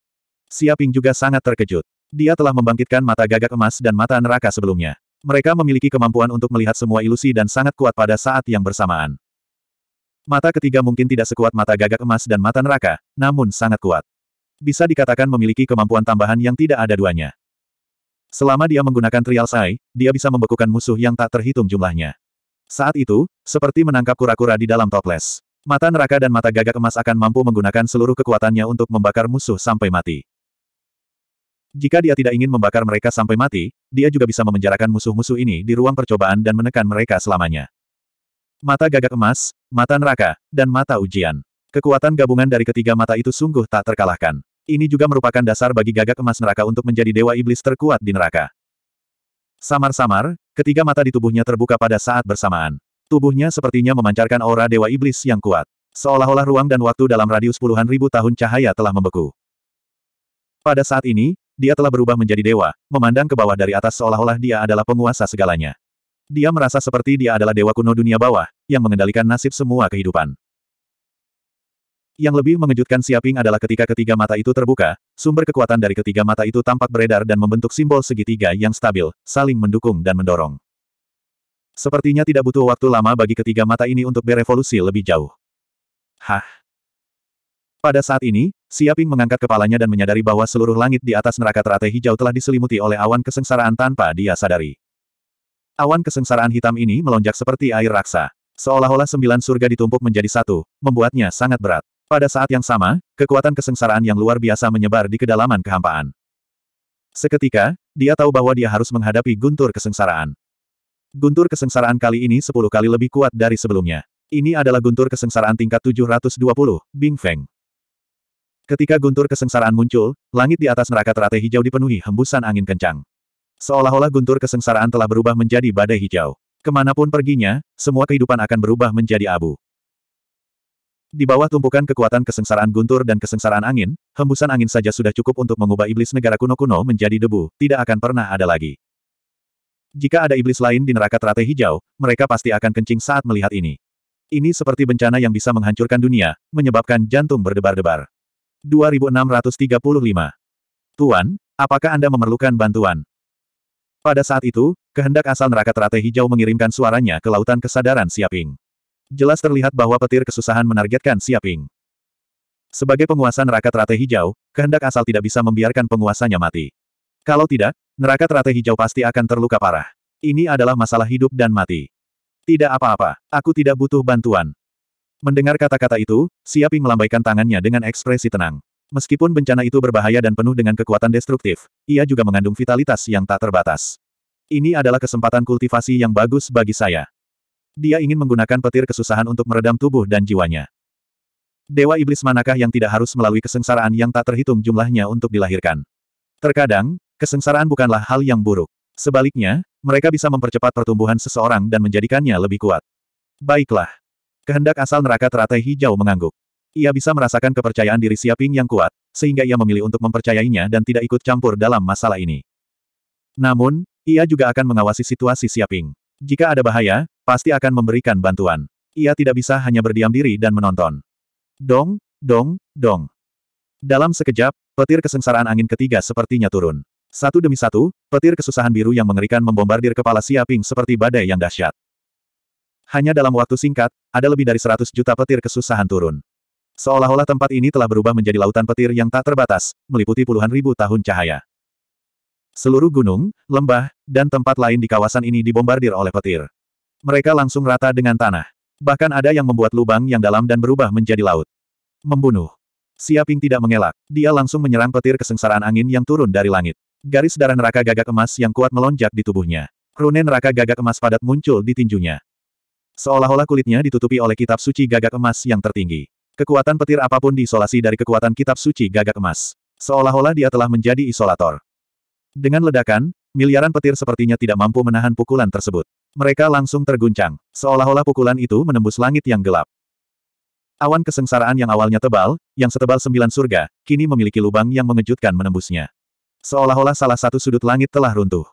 Siaping juga sangat terkejut. Dia telah membangkitkan mata gagak emas dan mata neraka sebelumnya. Mereka memiliki kemampuan untuk melihat semua ilusi dan sangat kuat pada saat yang bersamaan. Mata ketiga mungkin tidak sekuat mata gagak emas dan mata neraka, namun sangat kuat bisa dikatakan memiliki kemampuan tambahan yang tidak ada duanya. Selama dia menggunakan trial sai, dia bisa membekukan musuh yang tak terhitung jumlahnya. Saat itu, seperti menangkap kura-kura di dalam toples. Mata neraka dan mata gagak emas akan mampu menggunakan seluruh kekuatannya untuk membakar musuh sampai mati. Jika dia tidak ingin membakar mereka sampai mati, dia juga bisa memenjarakan musuh-musuh ini di ruang percobaan dan menekan mereka selamanya. Mata gagak emas, mata neraka, dan mata ujian. Kekuatan gabungan dari ketiga mata itu sungguh tak terkalahkan. Ini juga merupakan dasar bagi gagak emas neraka untuk menjadi dewa iblis terkuat di neraka. Samar-samar, ketiga mata di tubuhnya terbuka pada saat bersamaan. Tubuhnya sepertinya memancarkan aura dewa iblis yang kuat. Seolah-olah ruang dan waktu dalam radius puluhan ribu tahun cahaya telah membeku. Pada saat ini, dia telah berubah menjadi dewa, memandang ke bawah dari atas seolah-olah dia adalah penguasa segalanya. Dia merasa seperti dia adalah dewa kuno dunia bawah, yang mengendalikan nasib semua kehidupan. Yang lebih mengejutkan Siaping adalah ketika ketiga mata itu terbuka, sumber kekuatan dari ketiga mata itu tampak beredar dan membentuk simbol segitiga yang stabil, saling mendukung dan mendorong. Sepertinya tidak butuh waktu lama bagi ketiga mata ini untuk berevolusi lebih jauh. Hah? Pada saat ini, Siaping mengangkat kepalanya dan menyadari bahwa seluruh langit di atas neraka teratai hijau telah diselimuti oleh awan kesengsaraan tanpa dia sadari. Awan kesengsaraan hitam ini melonjak seperti air raksa. Seolah-olah sembilan surga ditumpuk menjadi satu, membuatnya sangat berat. Pada saat yang sama, kekuatan kesengsaraan yang luar biasa menyebar di kedalaman kehampaan. Seketika, dia tahu bahwa dia harus menghadapi guntur kesengsaraan. Guntur kesengsaraan kali ini sepuluh kali lebih kuat dari sebelumnya. Ini adalah guntur kesengsaraan tingkat 720, Bing Feng. Ketika guntur kesengsaraan muncul, langit di atas neraka teratai hijau dipenuhi hembusan angin kencang. Seolah-olah guntur kesengsaraan telah berubah menjadi badai hijau. Kemanapun perginya, semua kehidupan akan berubah menjadi abu. Di bawah tumpukan kekuatan kesengsaraan guntur dan kesengsaraan angin, hembusan angin saja sudah cukup untuk mengubah iblis negara kuno-kuno menjadi debu, tidak akan pernah ada lagi. Jika ada iblis lain di neraka teratai hijau, mereka pasti akan kencing saat melihat ini. Ini seperti bencana yang bisa menghancurkan dunia, menyebabkan jantung berdebar-debar. 2635 Tuan, apakah Anda memerlukan bantuan? Pada saat itu, kehendak asal neraka teratai hijau mengirimkan suaranya ke lautan kesadaran Siaping jelas terlihat bahwa petir kesusahan menargetkan Siaping. Sebagai penguasa neraka teratai hijau, kehendak asal tidak bisa membiarkan penguasanya mati. Kalau tidak, neraka teratai hijau pasti akan terluka parah. Ini adalah masalah hidup dan mati. Tidak apa-apa, aku tidak butuh bantuan. Mendengar kata-kata itu, Siaping melambaikan tangannya dengan ekspresi tenang. Meskipun bencana itu berbahaya dan penuh dengan kekuatan destruktif, ia juga mengandung vitalitas yang tak terbatas. Ini adalah kesempatan kultivasi yang bagus bagi saya. Dia ingin menggunakan petir kesusahan untuk meredam tubuh dan jiwanya. Dewa iblis manakah yang tidak harus melalui kesengsaraan yang tak terhitung jumlahnya untuk dilahirkan? Terkadang, kesengsaraan bukanlah hal yang buruk. Sebaliknya, mereka bisa mempercepat pertumbuhan seseorang dan menjadikannya lebih kuat. Baiklah. Kehendak asal neraka teratai hijau mengangguk. Ia bisa merasakan kepercayaan diri Siaping yang kuat, sehingga ia memilih untuk mempercayainya dan tidak ikut campur dalam masalah ini. Namun, ia juga akan mengawasi situasi Siaping. Jika ada bahaya, Pasti akan memberikan bantuan. Ia tidak bisa hanya berdiam diri dan menonton. Dong, dong, dong. Dalam sekejap, petir kesengsaraan angin ketiga sepertinya turun. Satu demi satu, petir kesusahan biru yang mengerikan membombardir kepala Siaping seperti badai yang dahsyat. Hanya dalam waktu singkat, ada lebih dari 100 juta petir kesusahan turun. Seolah-olah tempat ini telah berubah menjadi lautan petir yang tak terbatas, meliputi puluhan ribu tahun cahaya. Seluruh gunung, lembah, dan tempat lain di kawasan ini dibombardir oleh petir. Mereka langsung rata dengan tanah. Bahkan ada yang membuat lubang yang dalam dan berubah menjadi laut. Membunuh. Siaping tidak mengelak. Dia langsung menyerang petir kesengsaraan angin yang turun dari langit. Garis darah neraka gagak emas yang kuat melonjak di tubuhnya. Rune neraka gagak emas padat muncul di tinjunya. Seolah-olah kulitnya ditutupi oleh kitab suci gagak emas yang tertinggi. Kekuatan petir apapun diisolasi dari kekuatan kitab suci gagak emas. Seolah-olah dia telah menjadi isolator. Dengan ledakan, miliaran petir sepertinya tidak mampu menahan pukulan tersebut. Mereka langsung terguncang, seolah-olah pukulan itu menembus langit yang gelap. Awan kesengsaraan yang awalnya tebal, yang setebal sembilan surga, kini memiliki lubang yang mengejutkan menembusnya. Seolah-olah salah satu sudut langit telah runtuh.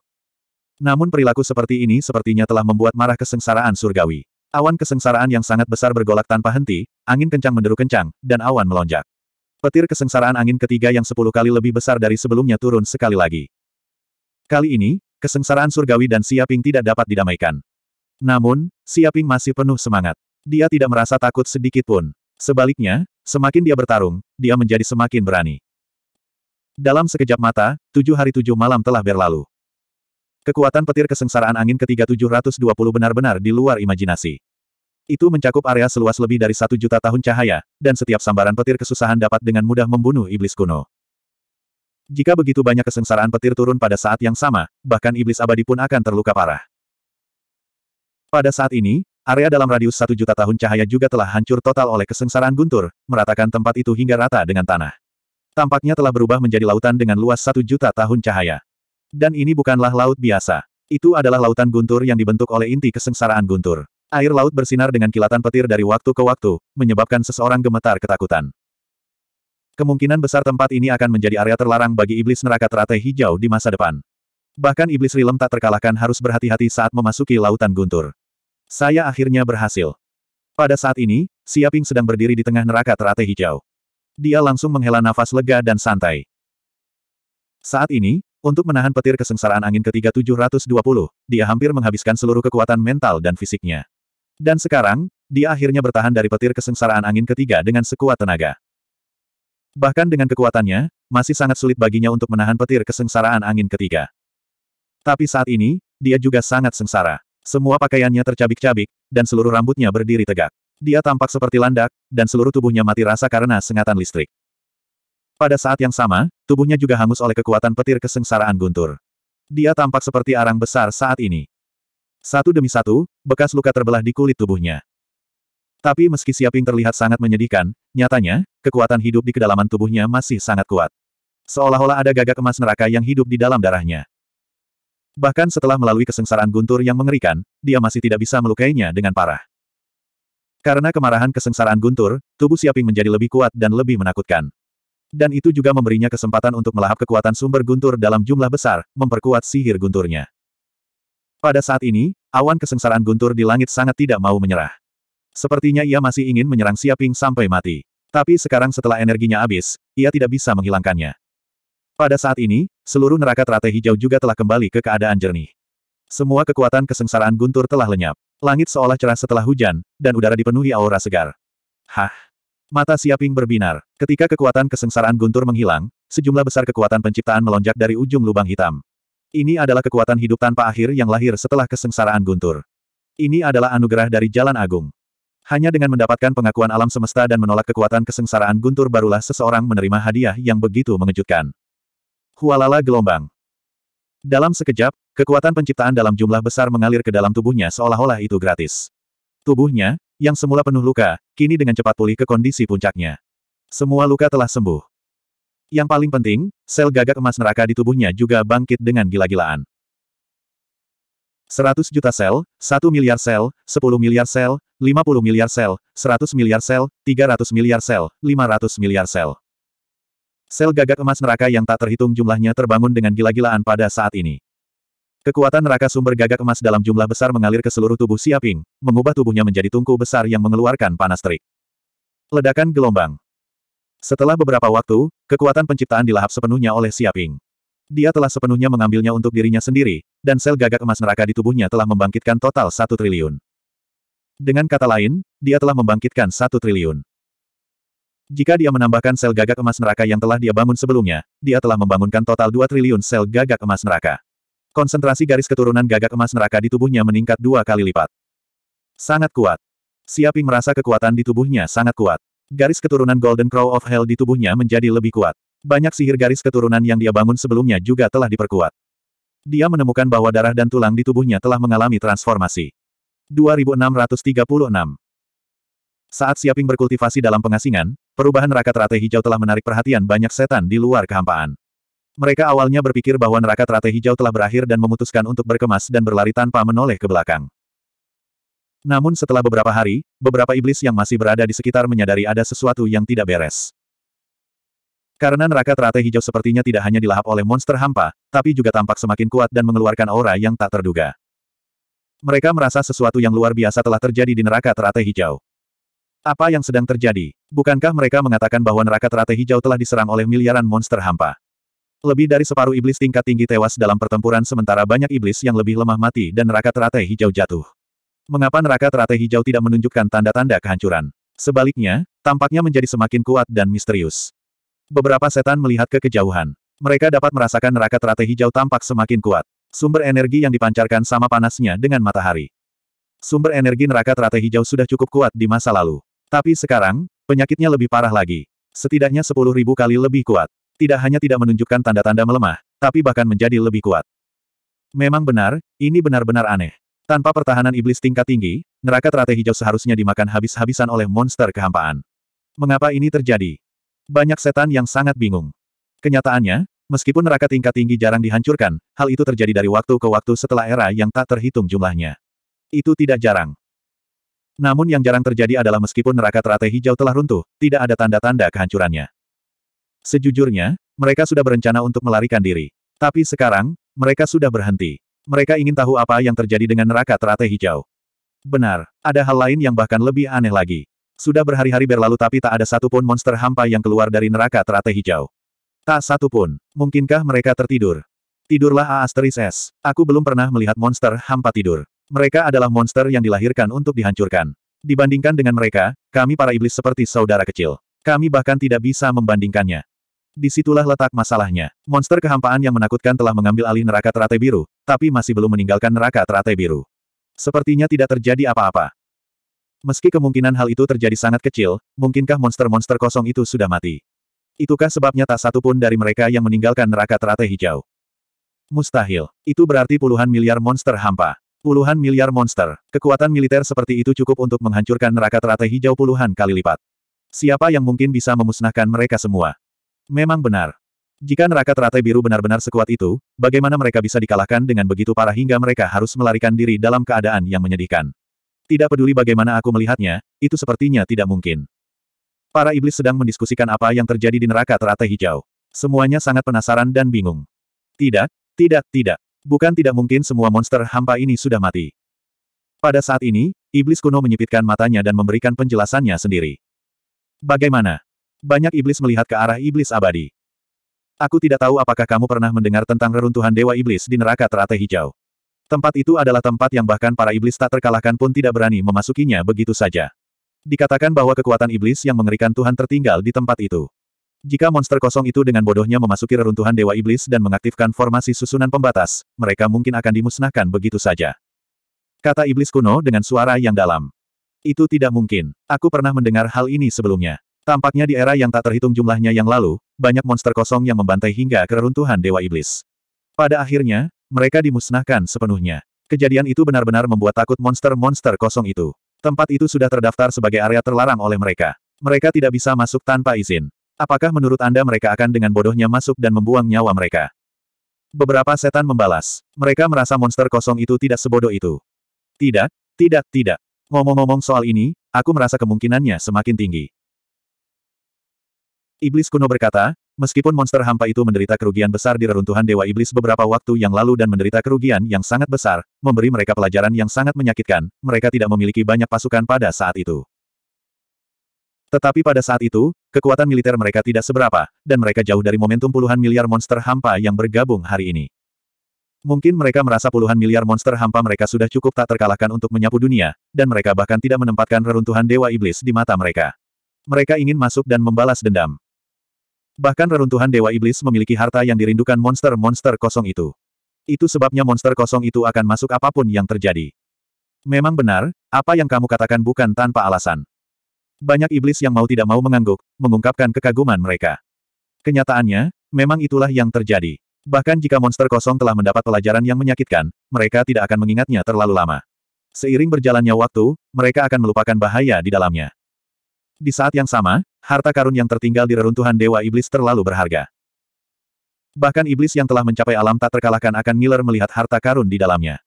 Namun perilaku seperti ini sepertinya telah membuat marah kesengsaraan surgawi. Awan kesengsaraan yang sangat besar bergolak tanpa henti, angin kencang menderu kencang, dan awan melonjak. Petir kesengsaraan angin ketiga yang sepuluh kali lebih besar dari sebelumnya turun sekali lagi. Kali ini, Kesengsaraan surgawi dan Siaping tidak dapat didamaikan. Namun, Siaping masih penuh semangat. Dia tidak merasa takut sedikit pun. Sebaliknya, semakin dia bertarung, dia menjadi semakin berani. Dalam sekejap mata, tujuh hari tujuh malam telah berlalu. Kekuatan petir kesengsaraan angin ketiga 720 benar-benar di luar imajinasi. Itu mencakup area seluas lebih dari satu juta tahun cahaya, dan setiap sambaran petir kesusahan dapat dengan mudah membunuh iblis kuno. Jika begitu banyak kesengsaraan petir turun pada saat yang sama, bahkan iblis abadi pun akan terluka parah. Pada saat ini, area dalam radius satu juta tahun cahaya juga telah hancur total oleh kesengsaraan guntur, meratakan tempat itu hingga rata dengan tanah. Tampaknya telah berubah menjadi lautan dengan luas satu juta tahun cahaya. Dan ini bukanlah laut biasa. Itu adalah lautan guntur yang dibentuk oleh inti kesengsaraan guntur. Air laut bersinar dengan kilatan petir dari waktu ke waktu, menyebabkan seseorang gemetar ketakutan. Kemungkinan besar tempat ini akan menjadi area terlarang bagi iblis neraka teratai hijau di masa depan. Bahkan iblis rilem tak terkalahkan harus berhati-hati saat memasuki lautan guntur. Saya akhirnya berhasil. Pada saat ini, Siaping sedang berdiri di tengah neraka teratai hijau. Dia langsung menghela nafas lega dan santai. Saat ini, untuk menahan petir kesengsaraan angin ketiga 720, dia hampir menghabiskan seluruh kekuatan mental dan fisiknya. Dan sekarang, dia akhirnya bertahan dari petir kesengsaraan angin ketiga dengan sekuat tenaga. Bahkan dengan kekuatannya, masih sangat sulit baginya untuk menahan petir kesengsaraan angin ketiga. Tapi saat ini, dia juga sangat sengsara. Semua pakaiannya tercabik-cabik, dan seluruh rambutnya berdiri tegak. Dia tampak seperti landak, dan seluruh tubuhnya mati rasa karena sengatan listrik. Pada saat yang sama, tubuhnya juga hangus oleh kekuatan petir kesengsaraan guntur. Dia tampak seperti arang besar saat ini. Satu demi satu, bekas luka terbelah di kulit tubuhnya. Tapi meski Siaping terlihat sangat menyedihkan, nyatanya, kekuatan hidup di kedalaman tubuhnya masih sangat kuat. Seolah-olah ada gagak emas neraka yang hidup di dalam darahnya. Bahkan setelah melalui kesengsaraan guntur yang mengerikan, dia masih tidak bisa melukainya dengan parah. Karena kemarahan kesengsaraan guntur, tubuh Siaping menjadi lebih kuat dan lebih menakutkan. Dan itu juga memberinya kesempatan untuk melahap kekuatan sumber guntur dalam jumlah besar, memperkuat sihir gunturnya. Pada saat ini, awan kesengsaraan guntur di langit sangat tidak mau menyerah. Sepertinya ia masih ingin menyerang Siaping sampai mati. Tapi sekarang setelah energinya habis, ia tidak bisa menghilangkannya. Pada saat ini, seluruh neraka teratai hijau juga telah kembali ke keadaan jernih. Semua kekuatan kesengsaraan guntur telah lenyap. Langit seolah cerah setelah hujan, dan udara dipenuhi aura segar. Hah! Mata Siaping berbinar. Ketika kekuatan kesengsaraan guntur menghilang, sejumlah besar kekuatan penciptaan melonjak dari ujung lubang hitam. Ini adalah kekuatan hidup tanpa akhir yang lahir setelah kesengsaraan guntur. Ini adalah anugerah dari Jalan Agung. Hanya dengan mendapatkan pengakuan alam semesta dan menolak kekuatan kesengsaraan guntur barulah seseorang menerima hadiah yang begitu mengejutkan. Hualala gelombang. Dalam sekejap, kekuatan penciptaan dalam jumlah besar mengalir ke dalam tubuhnya seolah-olah itu gratis. Tubuhnya, yang semula penuh luka, kini dengan cepat pulih ke kondisi puncaknya. Semua luka telah sembuh. Yang paling penting, sel gagak emas neraka di tubuhnya juga bangkit dengan gila-gilaan. 100 juta sel, 1 miliar sel, 10 miliar sel, 50 miliar sel, 100 miliar sel, 300 miliar sel, 500 miliar sel. Sel gagak emas neraka yang tak terhitung jumlahnya terbangun dengan gila-gilaan pada saat ini. Kekuatan neraka sumber gagak emas dalam jumlah besar mengalir ke seluruh tubuh Siaping, mengubah tubuhnya menjadi tungku besar yang mengeluarkan panas terik. Ledakan gelombang. Setelah beberapa waktu, kekuatan penciptaan dilahap sepenuhnya oleh Siaping. Dia telah sepenuhnya mengambilnya untuk dirinya sendiri, dan sel gagak emas neraka di tubuhnya telah membangkitkan total satu triliun. Dengan kata lain, dia telah membangkitkan satu triliun. Jika dia menambahkan sel gagak emas neraka yang telah dia bangun sebelumnya, dia telah membangunkan total dua triliun sel gagak emas neraka. Konsentrasi garis keturunan gagak emas neraka di tubuhnya meningkat dua kali lipat. Sangat kuat. Siaping merasa kekuatan di tubuhnya sangat kuat. Garis keturunan Golden Crow of Hell di tubuhnya menjadi lebih kuat. Banyak sihir garis keturunan yang dia bangun sebelumnya juga telah diperkuat. Dia menemukan bahwa darah dan tulang di tubuhnya telah mengalami transformasi. 2636 Saat Siaping berkultivasi dalam pengasingan, perubahan neraka teratai hijau telah menarik perhatian banyak setan di luar kehampaan. Mereka awalnya berpikir bahwa neraka teratai hijau telah berakhir dan memutuskan untuk berkemas dan berlari tanpa menoleh ke belakang. Namun setelah beberapa hari, beberapa iblis yang masih berada di sekitar menyadari ada sesuatu yang tidak beres. Karena neraka teratai hijau sepertinya tidak hanya dilahap oleh monster hampa, tapi juga tampak semakin kuat dan mengeluarkan aura yang tak terduga. Mereka merasa sesuatu yang luar biasa telah terjadi di neraka teratai hijau. Apa yang sedang terjadi? Bukankah mereka mengatakan bahwa neraka teratai hijau telah diserang oleh miliaran monster hampa? Lebih dari separuh iblis tingkat tinggi tewas dalam pertempuran sementara banyak iblis yang lebih lemah mati dan neraka teratai hijau jatuh. Mengapa neraka teratai hijau tidak menunjukkan tanda-tanda kehancuran? Sebaliknya, tampaknya menjadi semakin kuat dan misterius. Beberapa setan melihat ke kejauhan. Mereka dapat merasakan neraka teratai hijau tampak semakin kuat. Sumber energi yang dipancarkan sama panasnya dengan matahari. Sumber energi neraka teratai hijau sudah cukup kuat di masa lalu. Tapi sekarang, penyakitnya lebih parah lagi. Setidaknya sepuluh ribu kali lebih kuat. Tidak hanya tidak menunjukkan tanda-tanda melemah, tapi bahkan menjadi lebih kuat. Memang benar, ini benar-benar aneh. Tanpa pertahanan iblis tingkat tinggi, neraka teratai hijau seharusnya dimakan habis-habisan oleh monster kehampaan. Mengapa ini terjadi? Banyak setan yang sangat bingung. Kenyataannya, meskipun neraka tingkat tinggi jarang dihancurkan, hal itu terjadi dari waktu ke waktu setelah era yang tak terhitung jumlahnya. Itu tidak jarang. Namun yang jarang terjadi adalah meskipun neraka teratai hijau telah runtuh, tidak ada tanda-tanda kehancurannya. Sejujurnya, mereka sudah berencana untuk melarikan diri. Tapi sekarang, mereka sudah berhenti. Mereka ingin tahu apa yang terjadi dengan neraka teratai hijau. Benar, ada hal lain yang bahkan lebih aneh lagi. Sudah berhari-hari berlalu tapi tak ada satupun monster hampa yang keluar dari neraka teratai hijau. Tak satupun. Mungkinkah mereka tertidur? Tidurlah A asteris S. Aku belum pernah melihat monster hampa tidur. Mereka adalah monster yang dilahirkan untuk dihancurkan. Dibandingkan dengan mereka, kami para iblis seperti saudara kecil. Kami bahkan tidak bisa membandingkannya. Disitulah letak masalahnya. Monster kehampaan yang menakutkan telah mengambil alih neraka teratai biru, tapi masih belum meninggalkan neraka teratai biru. Sepertinya tidak terjadi apa-apa. Meski kemungkinan hal itu terjadi sangat kecil, mungkinkah monster-monster kosong itu sudah mati? Itukah sebabnya tak satu pun dari mereka yang meninggalkan neraka teratai hijau? Mustahil. Itu berarti puluhan miliar monster hampa. Puluhan miliar monster. Kekuatan militer seperti itu cukup untuk menghancurkan neraka teratai hijau puluhan kali lipat. Siapa yang mungkin bisa memusnahkan mereka semua? Memang benar. Jika neraka teratai biru benar-benar sekuat itu, bagaimana mereka bisa dikalahkan dengan begitu parah hingga mereka harus melarikan diri dalam keadaan yang menyedihkan? Tidak peduli bagaimana aku melihatnya, itu sepertinya tidak mungkin. Para iblis sedang mendiskusikan apa yang terjadi di neraka teratai hijau. Semuanya sangat penasaran dan bingung. Tidak, tidak, tidak. Bukan tidak mungkin semua monster hampa ini sudah mati. Pada saat ini, iblis kuno menyipitkan matanya dan memberikan penjelasannya sendiri. Bagaimana? Banyak iblis melihat ke arah iblis abadi. Aku tidak tahu apakah kamu pernah mendengar tentang reruntuhan Dewa Iblis di neraka teratai hijau. Tempat itu adalah tempat yang bahkan para iblis tak terkalahkan pun tidak berani memasukinya begitu saja. Dikatakan bahwa kekuatan iblis yang mengerikan Tuhan tertinggal di tempat itu. Jika monster kosong itu dengan bodohnya memasuki reruntuhan Dewa Iblis dan mengaktifkan formasi susunan pembatas, mereka mungkin akan dimusnahkan begitu saja. Kata iblis kuno dengan suara yang dalam. Itu tidak mungkin. Aku pernah mendengar hal ini sebelumnya. Tampaknya di era yang tak terhitung jumlahnya yang lalu, banyak monster kosong yang membantai hingga keruntuhan Dewa Iblis. Pada akhirnya, mereka dimusnahkan sepenuhnya. Kejadian itu benar-benar membuat takut monster-monster kosong itu. Tempat itu sudah terdaftar sebagai area terlarang oleh mereka. Mereka tidak bisa masuk tanpa izin. Apakah menurut Anda mereka akan dengan bodohnya masuk dan membuang nyawa mereka? Beberapa setan membalas. Mereka merasa monster kosong itu tidak sebodoh itu. Tidak, tidak, tidak. Ngomong-ngomong soal ini, aku merasa kemungkinannya semakin tinggi. Iblis kuno berkata, Meskipun monster hampa itu menderita kerugian besar di reruntuhan Dewa Iblis beberapa waktu yang lalu dan menderita kerugian yang sangat besar, memberi mereka pelajaran yang sangat menyakitkan, mereka tidak memiliki banyak pasukan pada saat itu. Tetapi pada saat itu, kekuatan militer mereka tidak seberapa, dan mereka jauh dari momentum puluhan miliar monster hampa yang bergabung hari ini. Mungkin mereka merasa puluhan miliar monster hampa mereka sudah cukup tak terkalahkan untuk menyapu dunia, dan mereka bahkan tidak menempatkan reruntuhan Dewa Iblis di mata mereka. Mereka ingin masuk dan membalas dendam. Bahkan reruntuhan Dewa Iblis memiliki harta yang dirindukan monster-monster kosong itu. Itu sebabnya monster kosong itu akan masuk apapun yang terjadi. Memang benar, apa yang kamu katakan bukan tanpa alasan. Banyak iblis yang mau tidak mau mengangguk, mengungkapkan kekaguman mereka. Kenyataannya, memang itulah yang terjadi. Bahkan jika monster kosong telah mendapat pelajaran yang menyakitkan, mereka tidak akan mengingatnya terlalu lama. Seiring berjalannya waktu, mereka akan melupakan bahaya di dalamnya. Di saat yang sama, harta karun yang tertinggal di reruntuhan Dewa Iblis terlalu berharga. Bahkan iblis yang telah mencapai alam tak terkalahkan akan ngiler melihat harta karun di dalamnya.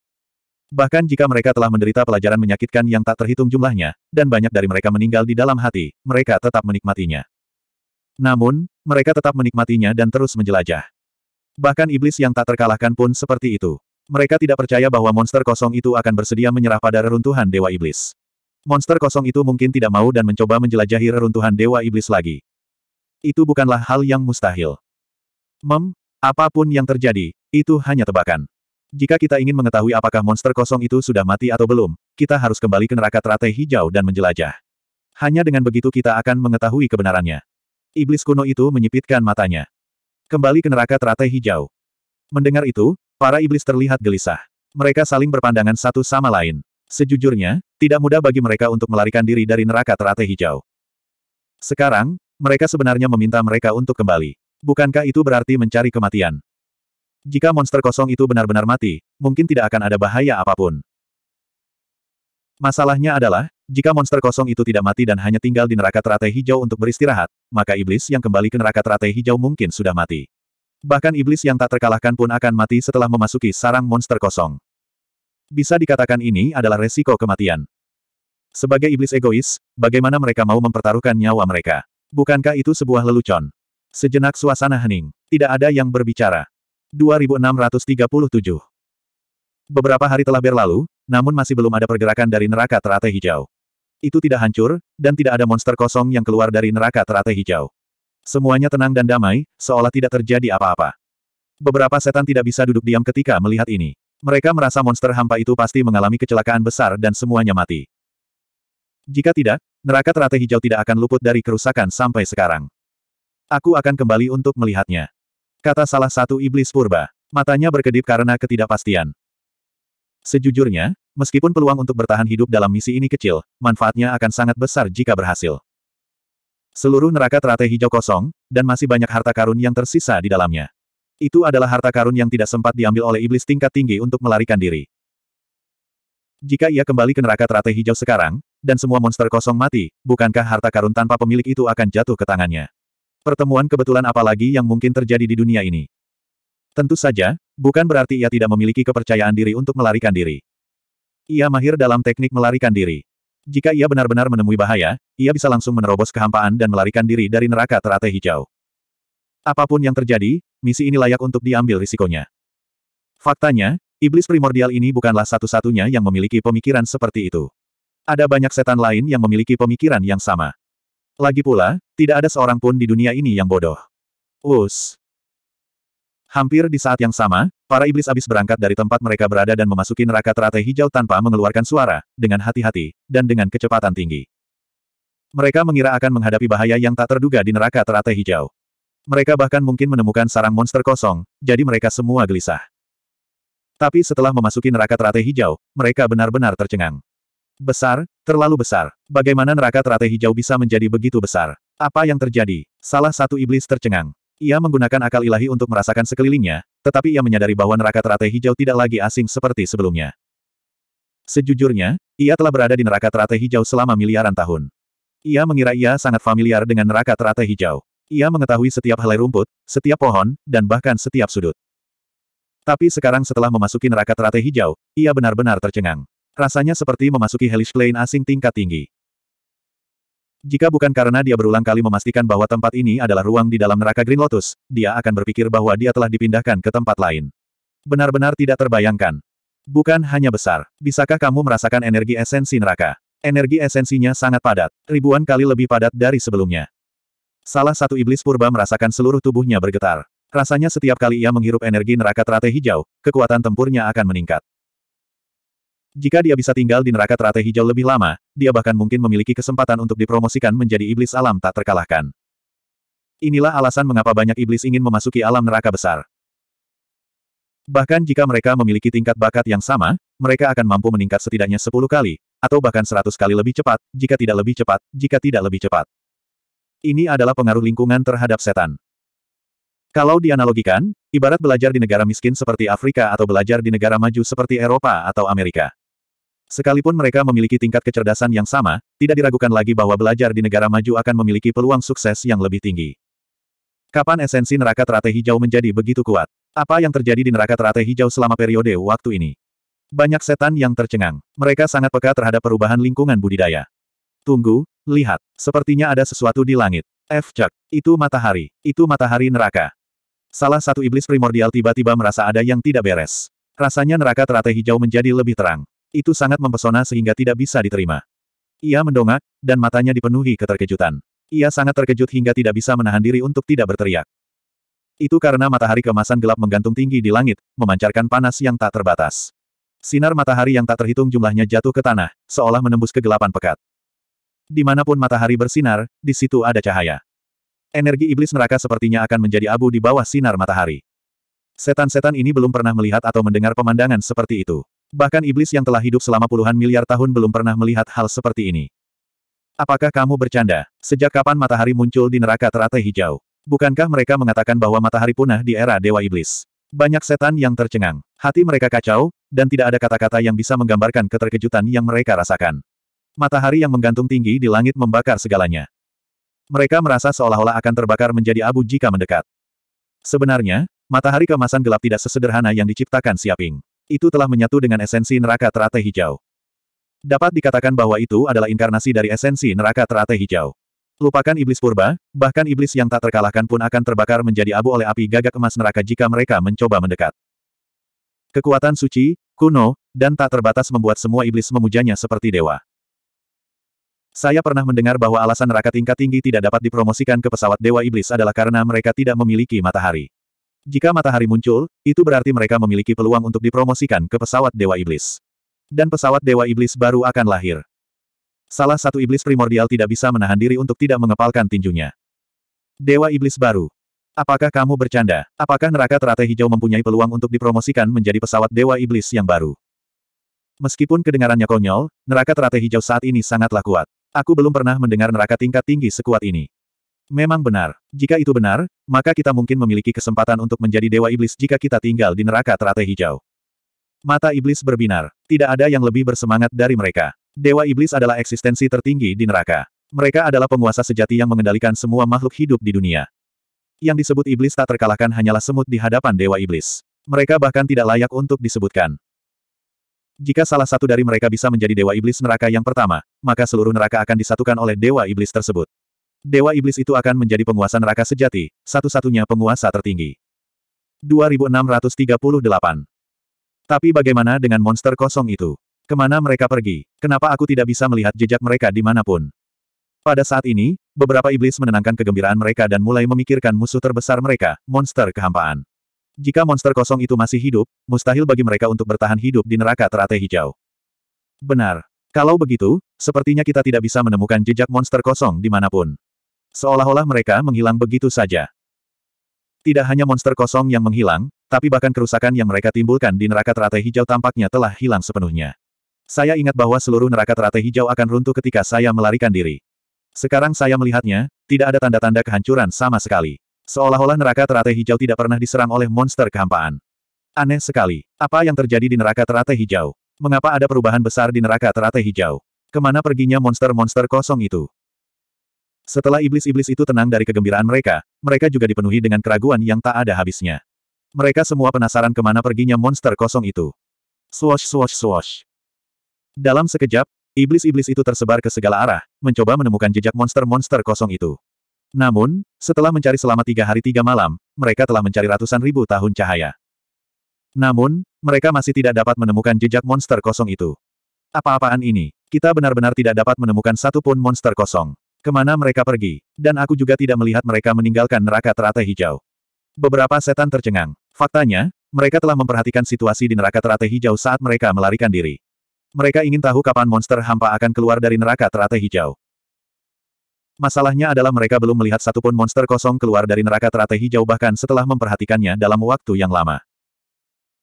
Bahkan jika mereka telah menderita pelajaran menyakitkan yang tak terhitung jumlahnya, dan banyak dari mereka meninggal di dalam hati, mereka tetap menikmatinya. Namun, mereka tetap menikmatinya dan terus menjelajah. Bahkan iblis yang tak terkalahkan pun seperti itu. Mereka tidak percaya bahwa monster kosong itu akan bersedia menyerah pada reruntuhan Dewa Iblis. Monster kosong itu mungkin tidak mau dan mencoba menjelajahi reruntuhan Dewa Iblis lagi. Itu bukanlah hal yang mustahil. Mem, apapun yang terjadi, itu hanya tebakan. Jika kita ingin mengetahui apakah monster kosong itu sudah mati atau belum, kita harus kembali ke neraka teratai hijau dan menjelajah. Hanya dengan begitu kita akan mengetahui kebenarannya. Iblis kuno itu menyipitkan matanya. Kembali ke neraka teratai hijau. Mendengar itu, para iblis terlihat gelisah. Mereka saling berpandangan satu sama lain. Sejujurnya, tidak mudah bagi mereka untuk melarikan diri dari neraka teratai hijau. Sekarang, mereka sebenarnya meminta mereka untuk kembali. Bukankah itu berarti mencari kematian? Jika monster kosong itu benar-benar mati, mungkin tidak akan ada bahaya apapun. Masalahnya adalah, jika monster kosong itu tidak mati dan hanya tinggal di neraka teratai hijau untuk beristirahat, maka iblis yang kembali ke neraka teratai hijau mungkin sudah mati. Bahkan iblis yang tak terkalahkan pun akan mati setelah memasuki sarang monster kosong. Bisa dikatakan ini adalah resiko kematian. Sebagai iblis egois, bagaimana mereka mau mempertaruhkan nyawa mereka? Bukankah itu sebuah lelucon? Sejenak suasana hening. Tidak ada yang berbicara. 2637 Beberapa hari telah berlalu, namun masih belum ada pergerakan dari neraka teratai hijau. Itu tidak hancur, dan tidak ada monster kosong yang keluar dari neraka teratai hijau. Semuanya tenang dan damai, seolah tidak terjadi apa-apa. Beberapa setan tidak bisa duduk diam ketika melihat ini. Mereka merasa monster hampa itu pasti mengalami kecelakaan besar dan semuanya mati. Jika tidak, neraka teratai hijau tidak akan luput dari kerusakan sampai sekarang. Aku akan kembali untuk melihatnya. Kata salah satu iblis purba. Matanya berkedip karena ketidakpastian. Sejujurnya, meskipun peluang untuk bertahan hidup dalam misi ini kecil, manfaatnya akan sangat besar jika berhasil. Seluruh neraka teratai hijau kosong, dan masih banyak harta karun yang tersisa di dalamnya. Itu adalah harta karun yang tidak sempat diambil oleh iblis tingkat tinggi untuk melarikan diri. Jika ia kembali ke neraka teratai hijau sekarang, dan semua monster kosong mati, bukankah harta karun tanpa pemilik itu akan jatuh ke tangannya? Pertemuan kebetulan apa lagi yang mungkin terjadi di dunia ini? Tentu saja, bukan berarti ia tidak memiliki kepercayaan diri untuk melarikan diri. Ia mahir dalam teknik melarikan diri. Jika ia benar-benar menemui bahaya, ia bisa langsung menerobos kehampaan dan melarikan diri dari neraka teratai hijau. Apapun yang terjadi, misi ini layak untuk diambil risikonya. Faktanya, iblis primordial ini bukanlah satu-satunya yang memiliki pemikiran seperti itu. Ada banyak setan lain yang memiliki pemikiran yang sama. Lagi pula, tidak ada seorang pun di dunia ini yang bodoh. Us. Hampir di saat yang sama, para iblis abis berangkat dari tempat mereka berada dan memasuki neraka teratai hijau tanpa mengeluarkan suara, dengan hati-hati, dan dengan kecepatan tinggi. Mereka mengira akan menghadapi bahaya yang tak terduga di neraka teratai hijau. Mereka bahkan mungkin menemukan sarang monster kosong, jadi mereka semua gelisah. Tapi setelah memasuki neraka teratai hijau, mereka benar-benar tercengang. Besar, terlalu besar. Bagaimana neraka teratai hijau bisa menjadi begitu besar? Apa yang terjadi? Salah satu iblis tercengang. Ia menggunakan akal ilahi untuk merasakan sekelilingnya, tetapi ia menyadari bahwa neraka teratai hijau tidak lagi asing seperti sebelumnya. Sejujurnya, ia telah berada di neraka teratai hijau selama miliaran tahun. Ia mengira ia sangat familiar dengan neraka teratai hijau. Ia mengetahui setiap helai rumput, setiap pohon, dan bahkan setiap sudut. Tapi sekarang setelah memasuki neraka teratai hijau, ia benar-benar tercengang. Rasanya seperti memasuki hellish plane asing tingkat tinggi. Jika bukan karena dia berulang kali memastikan bahwa tempat ini adalah ruang di dalam neraka Green Lotus, dia akan berpikir bahwa dia telah dipindahkan ke tempat lain. Benar-benar tidak terbayangkan. Bukan hanya besar, bisakah kamu merasakan energi esensi neraka? Energi esensinya sangat padat, ribuan kali lebih padat dari sebelumnya. Salah satu iblis purba merasakan seluruh tubuhnya bergetar. Rasanya setiap kali ia menghirup energi neraka teratai hijau, kekuatan tempurnya akan meningkat. Jika dia bisa tinggal di neraka teratai hijau lebih lama, dia bahkan mungkin memiliki kesempatan untuk dipromosikan menjadi iblis alam tak terkalahkan. Inilah alasan mengapa banyak iblis ingin memasuki alam neraka besar. Bahkan jika mereka memiliki tingkat bakat yang sama, mereka akan mampu meningkat setidaknya 10 kali, atau bahkan 100 kali lebih cepat, jika tidak lebih cepat, jika tidak lebih cepat. Ini adalah pengaruh lingkungan terhadap setan. Kalau dianalogikan, ibarat belajar di negara miskin seperti Afrika atau belajar di negara maju seperti Eropa atau Amerika. Sekalipun mereka memiliki tingkat kecerdasan yang sama, tidak diragukan lagi bahwa belajar di negara maju akan memiliki peluang sukses yang lebih tinggi. Kapan esensi neraka teratai hijau menjadi begitu kuat? Apa yang terjadi di neraka teratai hijau selama periode waktu ini? Banyak setan yang tercengang. Mereka sangat peka terhadap perubahan lingkungan budidaya. Tunggu, lihat. Sepertinya ada sesuatu di langit. F. Chuck. Itu matahari. Itu matahari neraka. Salah satu iblis primordial tiba-tiba merasa ada yang tidak beres. Rasanya neraka teratai hijau menjadi lebih terang. Itu sangat mempesona sehingga tidak bisa diterima. Ia mendongak, dan matanya dipenuhi keterkejutan. Ia sangat terkejut hingga tidak bisa menahan diri untuk tidak berteriak. Itu karena matahari kemasan gelap menggantung tinggi di langit, memancarkan panas yang tak terbatas. Sinar matahari yang tak terhitung jumlahnya jatuh ke tanah, seolah menembus kegelapan pekat dimanapun matahari bersinar, di situ ada cahaya. Energi iblis neraka sepertinya akan menjadi abu di bawah sinar matahari. Setan-setan ini belum pernah melihat atau mendengar pemandangan seperti itu. Bahkan iblis yang telah hidup selama puluhan miliar tahun belum pernah melihat hal seperti ini. Apakah kamu bercanda? Sejak kapan matahari muncul di neraka teratai hijau? Bukankah mereka mengatakan bahwa matahari punah di era Dewa Iblis? Banyak setan yang tercengang. Hati mereka kacau, dan tidak ada kata-kata yang bisa menggambarkan keterkejutan yang mereka rasakan. Matahari yang menggantung tinggi di langit membakar segalanya. Mereka merasa seolah-olah akan terbakar menjadi abu jika mendekat. Sebenarnya, matahari kemasan gelap tidak sesederhana yang diciptakan Siaping. Itu telah menyatu dengan esensi neraka teratai hijau. Dapat dikatakan bahwa itu adalah inkarnasi dari esensi neraka teratai hijau. Lupakan iblis purba, bahkan iblis yang tak terkalahkan pun akan terbakar menjadi abu oleh api gagak emas neraka jika mereka mencoba mendekat. Kekuatan suci, kuno, dan tak terbatas membuat semua iblis memujanya seperti dewa. Saya pernah mendengar bahwa alasan neraka tingkat tinggi tidak dapat dipromosikan ke pesawat Dewa Iblis adalah karena mereka tidak memiliki matahari. Jika matahari muncul, itu berarti mereka memiliki peluang untuk dipromosikan ke pesawat Dewa Iblis. Dan pesawat Dewa Iblis baru akan lahir. Salah satu iblis primordial tidak bisa menahan diri untuk tidak mengepalkan tinjunya. Dewa Iblis baru. Apakah kamu bercanda? Apakah neraka teratai hijau mempunyai peluang untuk dipromosikan menjadi pesawat Dewa Iblis yang baru? Meskipun kedengarannya konyol, neraka teratai hijau saat ini sangatlah kuat. Aku belum pernah mendengar neraka tingkat tinggi sekuat ini. Memang benar. Jika itu benar, maka kita mungkin memiliki kesempatan untuk menjadi dewa iblis jika kita tinggal di neraka teratai hijau. Mata iblis berbinar. Tidak ada yang lebih bersemangat dari mereka. Dewa iblis adalah eksistensi tertinggi di neraka. Mereka adalah penguasa sejati yang mengendalikan semua makhluk hidup di dunia. Yang disebut iblis tak terkalahkan hanyalah semut di hadapan dewa iblis. Mereka bahkan tidak layak untuk disebutkan. Jika salah satu dari mereka bisa menjadi Dewa Iblis neraka yang pertama, maka seluruh neraka akan disatukan oleh Dewa Iblis tersebut. Dewa Iblis itu akan menjadi penguasa neraka sejati, satu-satunya penguasa tertinggi. 2638 Tapi bagaimana dengan monster kosong itu? Kemana mereka pergi? Kenapa aku tidak bisa melihat jejak mereka di dimanapun? Pada saat ini, beberapa iblis menenangkan kegembiraan mereka dan mulai memikirkan musuh terbesar mereka, monster kehampaan. Jika monster kosong itu masih hidup, mustahil bagi mereka untuk bertahan hidup di neraka teratai hijau. Benar. Kalau begitu, sepertinya kita tidak bisa menemukan jejak monster kosong di dimanapun. Seolah-olah mereka menghilang begitu saja. Tidak hanya monster kosong yang menghilang, tapi bahkan kerusakan yang mereka timbulkan di neraka teratai hijau tampaknya telah hilang sepenuhnya. Saya ingat bahwa seluruh neraka teratai hijau akan runtuh ketika saya melarikan diri. Sekarang saya melihatnya, tidak ada tanda-tanda kehancuran sama sekali. Seolah-olah neraka teratai hijau tidak pernah diserang oleh monster kehampaan. Aneh sekali. Apa yang terjadi di neraka teratai hijau? Mengapa ada perubahan besar di neraka teratai hijau? Kemana perginya monster-monster kosong itu? Setelah iblis-iblis itu tenang dari kegembiraan mereka, mereka juga dipenuhi dengan keraguan yang tak ada habisnya. Mereka semua penasaran kemana perginya monster kosong itu. Swash swash swash. Dalam sekejap, iblis-iblis itu tersebar ke segala arah, mencoba menemukan jejak monster-monster kosong itu. Namun, setelah mencari selama tiga hari tiga malam, mereka telah mencari ratusan ribu tahun cahaya. Namun, mereka masih tidak dapat menemukan jejak monster kosong itu. Apa-apaan ini? Kita benar-benar tidak dapat menemukan satu pun monster kosong. Kemana mereka pergi? Dan aku juga tidak melihat mereka meninggalkan neraka teratai hijau. Beberapa setan tercengang. Faktanya, mereka telah memperhatikan situasi di neraka teratai hijau saat mereka melarikan diri. Mereka ingin tahu kapan monster hampa akan keluar dari neraka teratai hijau. Masalahnya adalah mereka belum melihat satupun monster kosong keluar dari neraka teratai hijau bahkan setelah memperhatikannya dalam waktu yang lama.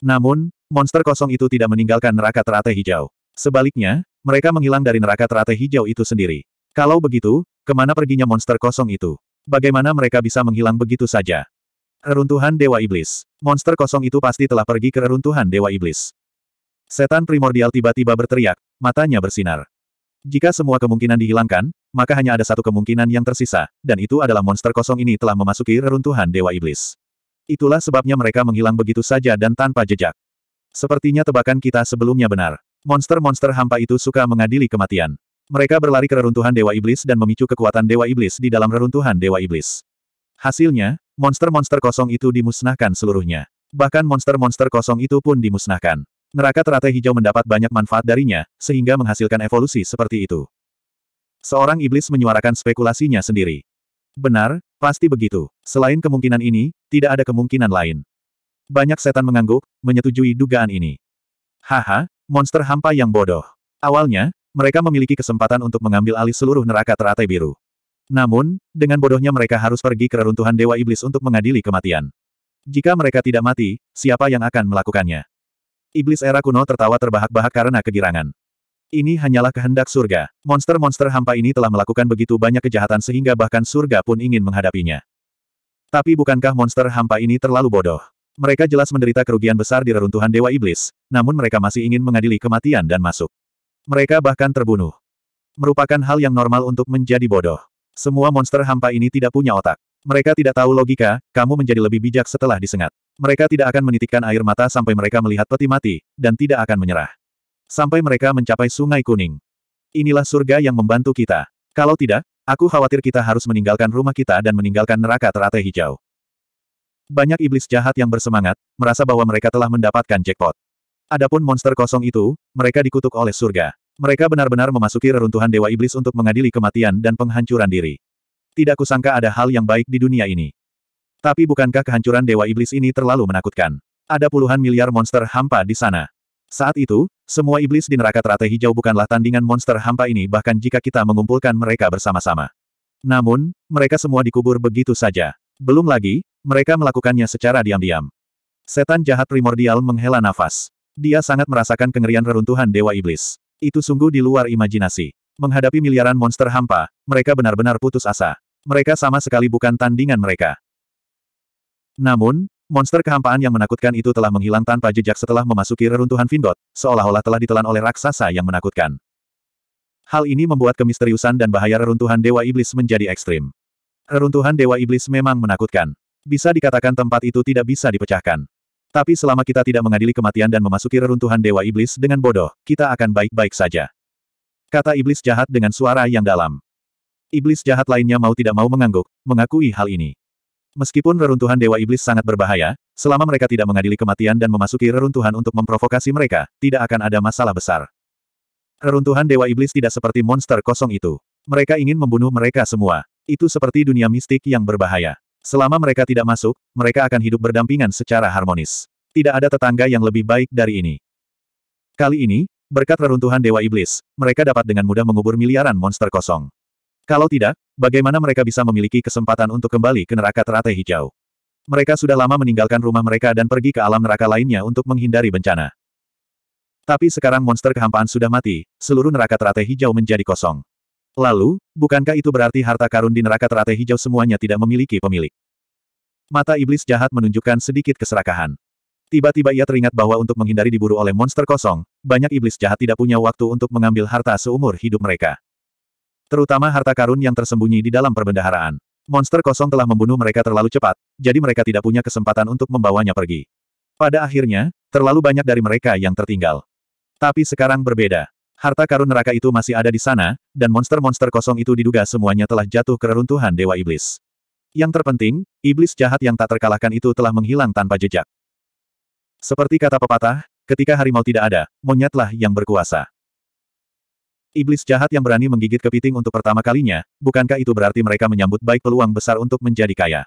Namun, monster kosong itu tidak meninggalkan neraka teratai hijau. Sebaliknya, mereka menghilang dari neraka teratai hijau itu sendiri. Kalau begitu, kemana perginya monster kosong itu? Bagaimana mereka bisa menghilang begitu saja? Reruntuhan Dewa Iblis. Monster kosong itu pasti telah pergi ke reruntuhan Dewa Iblis. Setan primordial tiba-tiba berteriak, matanya bersinar. Jika semua kemungkinan dihilangkan, maka hanya ada satu kemungkinan yang tersisa, dan itu adalah monster kosong ini telah memasuki reruntuhan Dewa Iblis. Itulah sebabnya mereka menghilang begitu saja dan tanpa jejak. Sepertinya tebakan kita sebelumnya benar. Monster-monster hampa itu suka mengadili kematian. Mereka berlari ke reruntuhan Dewa Iblis dan memicu kekuatan Dewa Iblis di dalam reruntuhan Dewa Iblis. Hasilnya, monster-monster kosong itu dimusnahkan seluruhnya. Bahkan monster-monster kosong itu pun dimusnahkan. Neraka teratai hijau mendapat banyak manfaat darinya, sehingga menghasilkan evolusi seperti itu. Seorang iblis menyuarakan spekulasinya sendiri. Benar, pasti begitu. Selain kemungkinan ini, tidak ada kemungkinan lain. Banyak setan mengangguk, menyetujui dugaan ini. Haha, monster hampa yang bodoh. Awalnya, mereka memiliki kesempatan untuk mengambil alih seluruh neraka teratai biru. Namun, dengan bodohnya mereka harus pergi ke reruntuhan Dewa Iblis untuk mengadili kematian. Jika mereka tidak mati, siapa yang akan melakukannya? Iblis era kuno tertawa terbahak-bahak karena kegirangan. Ini hanyalah kehendak surga. Monster-monster hampa ini telah melakukan begitu banyak kejahatan sehingga bahkan surga pun ingin menghadapinya. Tapi bukankah monster hampa ini terlalu bodoh? Mereka jelas menderita kerugian besar di reruntuhan Dewa Iblis, namun mereka masih ingin mengadili kematian dan masuk. Mereka bahkan terbunuh. Merupakan hal yang normal untuk menjadi bodoh. Semua monster hampa ini tidak punya otak. Mereka tidak tahu logika, kamu menjadi lebih bijak setelah disengat. Mereka tidak akan menitikkan air mata sampai mereka melihat peti mati, dan tidak akan menyerah. Sampai mereka mencapai sungai kuning. Inilah surga yang membantu kita. Kalau tidak, aku khawatir kita harus meninggalkan rumah kita dan meninggalkan neraka teratai hijau. Banyak iblis jahat yang bersemangat, merasa bahwa mereka telah mendapatkan jackpot. Adapun monster kosong itu, mereka dikutuk oleh surga. Mereka benar-benar memasuki reruntuhan Dewa Iblis untuk mengadili kematian dan penghancuran diri. Tidak kusangka ada hal yang baik di dunia ini. Tapi bukankah kehancuran Dewa Iblis ini terlalu menakutkan? Ada puluhan miliar monster hampa di sana. Saat itu, semua iblis di neraka teratai hijau bukanlah tandingan monster hampa ini bahkan jika kita mengumpulkan mereka bersama-sama. Namun, mereka semua dikubur begitu saja. Belum lagi, mereka melakukannya secara diam-diam. Setan jahat primordial menghela nafas. Dia sangat merasakan kengerian reruntuhan Dewa Iblis. Itu sungguh di luar imajinasi. Menghadapi miliaran monster hampa, mereka benar-benar putus asa. Mereka sama sekali bukan tandingan mereka. Namun, monster kehampaan yang menakutkan itu telah menghilang tanpa jejak setelah memasuki reruntuhan Vindot, seolah-olah telah ditelan oleh raksasa yang menakutkan. Hal ini membuat kemisteriusan dan bahaya reruntuhan Dewa Iblis menjadi ekstrim. Reruntuhan Dewa Iblis memang menakutkan. Bisa dikatakan tempat itu tidak bisa dipecahkan. Tapi selama kita tidak mengadili kematian dan memasuki reruntuhan Dewa Iblis dengan bodoh, kita akan baik-baik saja. Kata Iblis jahat dengan suara yang dalam. Iblis jahat lainnya mau tidak mau mengangguk, mengakui hal ini. Meskipun reruntuhan Dewa Iblis sangat berbahaya, selama mereka tidak mengadili kematian dan memasuki reruntuhan untuk memprovokasi mereka, tidak akan ada masalah besar. Reruntuhan Dewa Iblis tidak seperti monster kosong itu. Mereka ingin membunuh mereka semua. Itu seperti dunia mistik yang berbahaya. Selama mereka tidak masuk, mereka akan hidup berdampingan secara harmonis. Tidak ada tetangga yang lebih baik dari ini. Kali ini, berkat reruntuhan Dewa Iblis, mereka dapat dengan mudah mengubur miliaran monster kosong. Kalau tidak, bagaimana mereka bisa memiliki kesempatan untuk kembali ke neraka teratai hijau? Mereka sudah lama meninggalkan rumah mereka dan pergi ke alam neraka lainnya untuk menghindari bencana. Tapi sekarang monster kehampaan sudah mati, seluruh neraka teratai hijau menjadi kosong. Lalu, bukankah itu berarti harta karun di neraka teratai hijau semuanya tidak memiliki pemilik? Mata iblis jahat menunjukkan sedikit keserakahan. Tiba-tiba ia teringat bahwa untuk menghindari diburu oleh monster kosong, banyak iblis jahat tidak punya waktu untuk mengambil harta seumur hidup mereka. Terutama harta karun yang tersembunyi di dalam perbendaharaan. Monster kosong telah membunuh mereka terlalu cepat, jadi mereka tidak punya kesempatan untuk membawanya pergi. Pada akhirnya, terlalu banyak dari mereka yang tertinggal. Tapi sekarang berbeda. Harta karun neraka itu masih ada di sana, dan monster-monster kosong itu diduga semuanya telah jatuh ke reruntuhan Dewa Iblis. Yang terpenting, iblis jahat yang tak terkalahkan itu telah menghilang tanpa jejak. Seperti kata pepatah, ketika harimau tidak ada, monyetlah yang berkuasa. Iblis jahat yang berani menggigit kepiting untuk pertama kalinya, bukankah itu berarti mereka menyambut baik peluang besar untuk menjadi kaya?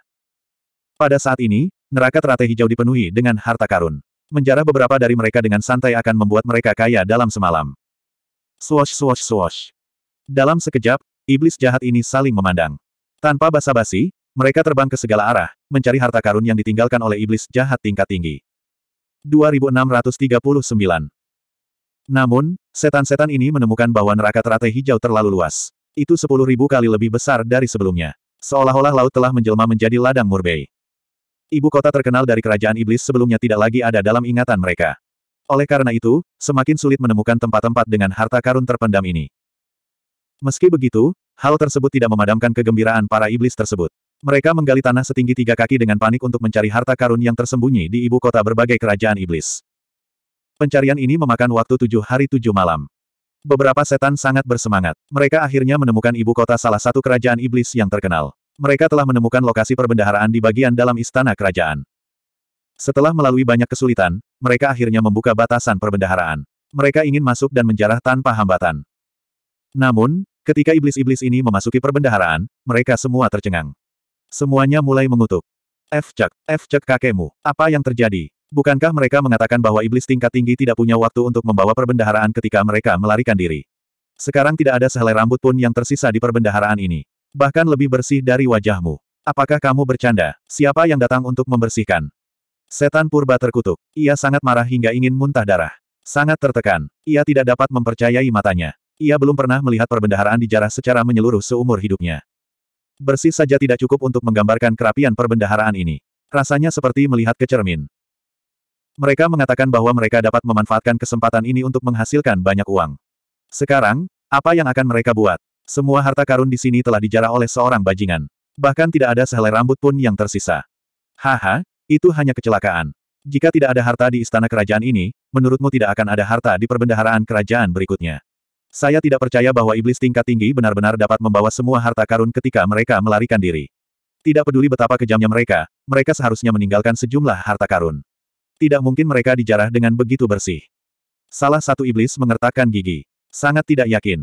Pada saat ini, neraka teratai hijau dipenuhi dengan harta karun. Menjarah beberapa dari mereka dengan santai akan membuat mereka kaya dalam semalam. Swash swash swash. Dalam sekejap, iblis jahat ini saling memandang. Tanpa basa-basi, mereka terbang ke segala arah, mencari harta karun yang ditinggalkan oleh iblis jahat tingkat tinggi. 2639 Namun, Setan-setan ini menemukan bahwa neraka teratai hijau terlalu luas. Itu sepuluh ribu kali lebih besar dari sebelumnya. Seolah-olah laut telah menjelma menjadi ladang murbei. Ibu kota terkenal dari kerajaan iblis sebelumnya tidak lagi ada dalam ingatan mereka. Oleh karena itu, semakin sulit menemukan tempat-tempat dengan harta karun terpendam ini. Meski begitu, hal tersebut tidak memadamkan kegembiraan para iblis tersebut. Mereka menggali tanah setinggi tiga kaki dengan panik untuk mencari harta karun yang tersembunyi di ibu kota berbagai kerajaan iblis. Pencarian ini memakan waktu tujuh hari tujuh malam. Beberapa setan sangat bersemangat. Mereka akhirnya menemukan ibu kota salah satu kerajaan iblis yang terkenal. Mereka telah menemukan lokasi perbendaharaan di bagian dalam istana kerajaan. Setelah melalui banyak kesulitan, mereka akhirnya membuka batasan perbendaharaan. Mereka ingin masuk dan menjarah tanpa hambatan. Namun, ketika iblis-iblis ini memasuki perbendaharaan, mereka semua tercengang. Semuanya mulai mengutuk. F-cek, F-cek kakekmu, apa yang terjadi? Bukankah mereka mengatakan bahwa iblis tingkat tinggi tidak punya waktu untuk membawa perbendaharaan ketika mereka melarikan diri? Sekarang tidak ada sehelai rambut pun yang tersisa di perbendaharaan ini. Bahkan lebih bersih dari wajahmu. Apakah kamu bercanda? Siapa yang datang untuk membersihkan? Setan purba terkutuk. Ia sangat marah hingga ingin muntah darah. Sangat tertekan. Ia tidak dapat mempercayai matanya. Ia belum pernah melihat perbendaharaan di dijarah secara menyeluruh seumur hidupnya. Bersih saja tidak cukup untuk menggambarkan kerapian perbendaharaan ini. Rasanya seperti melihat ke cermin. Mereka mengatakan bahwa mereka dapat memanfaatkan kesempatan ini untuk menghasilkan banyak uang. Sekarang, apa yang akan mereka buat? Semua harta karun di sini telah dijarah oleh seorang bajingan. Bahkan tidak ada sehelai rambut pun yang tersisa. Haha, itu hanya kecelakaan. Jika tidak ada harta di istana kerajaan ini, menurutmu tidak akan ada harta di perbendaharaan kerajaan berikutnya. Saya tidak percaya bahwa iblis tingkat tinggi benar-benar dapat membawa semua harta karun ketika mereka melarikan diri. Tidak peduli betapa kejamnya mereka, mereka seharusnya meninggalkan sejumlah harta karun. Tidak mungkin mereka dijarah dengan begitu bersih. Salah satu iblis mengertakkan gigi. Sangat tidak yakin.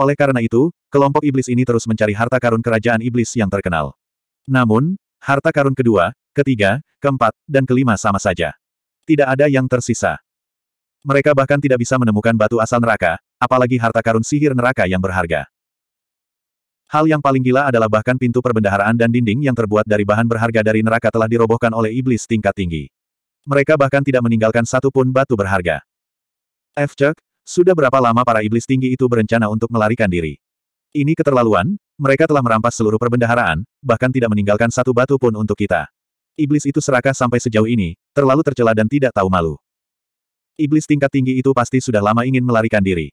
Oleh karena itu, kelompok iblis ini terus mencari harta karun kerajaan iblis yang terkenal. Namun, harta karun kedua, ketiga, keempat, dan kelima sama saja. Tidak ada yang tersisa. Mereka bahkan tidak bisa menemukan batu asal neraka, apalagi harta karun sihir neraka yang berharga. Hal yang paling gila adalah bahkan pintu perbendaharaan dan dinding yang terbuat dari bahan berharga dari neraka telah dirobohkan oleh iblis tingkat tinggi. Mereka bahkan tidak meninggalkan satu pun batu berharga. F. Chuck, sudah berapa lama para iblis tinggi itu berencana untuk melarikan diri? Ini keterlaluan, mereka telah merampas seluruh perbendaharaan, bahkan tidak meninggalkan satu batu pun untuk kita. Iblis itu serakah sampai sejauh ini, terlalu tercela dan tidak tahu malu. Iblis tingkat tinggi itu pasti sudah lama ingin melarikan diri.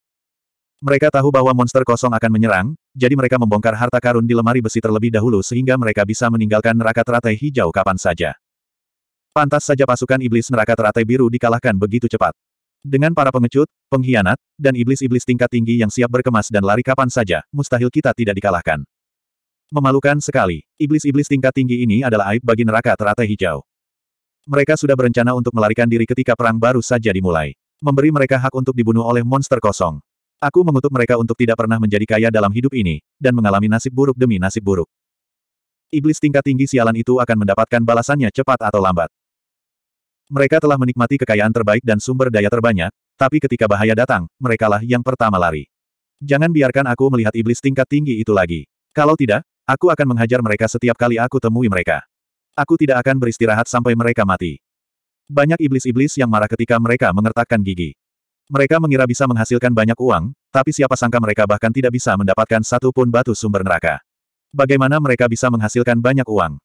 Mereka tahu bahwa monster kosong akan menyerang, jadi mereka membongkar harta karun di lemari besi terlebih dahulu sehingga mereka bisa meninggalkan neraka teratai hijau kapan saja. Pantas saja pasukan iblis neraka teratai biru dikalahkan begitu cepat. Dengan para pengecut, pengkhianat, dan iblis-iblis tingkat tinggi yang siap berkemas dan lari kapan saja, mustahil kita tidak dikalahkan. Memalukan sekali, iblis-iblis tingkat tinggi ini adalah aib bagi neraka teratai hijau. Mereka sudah berencana untuk melarikan diri ketika perang baru saja dimulai. Memberi mereka hak untuk dibunuh oleh monster kosong. Aku mengutuk mereka untuk tidak pernah menjadi kaya dalam hidup ini, dan mengalami nasib buruk demi nasib buruk. Iblis tingkat tinggi sialan itu akan mendapatkan balasannya cepat atau lambat. Mereka telah menikmati kekayaan terbaik dan sumber daya terbanyak, tapi ketika bahaya datang, merekalah yang pertama lari. Jangan biarkan aku melihat iblis tingkat tinggi itu lagi. Kalau tidak, aku akan menghajar mereka setiap kali aku temui mereka. Aku tidak akan beristirahat sampai mereka mati. Banyak iblis-iblis yang marah ketika mereka mengertakkan gigi. Mereka mengira bisa menghasilkan banyak uang, tapi siapa sangka mereka bahkan tidak bisa mendapatkan satu pun batu sumber neraka. Bagaimana mereka bisa menghasilkan banyak uang?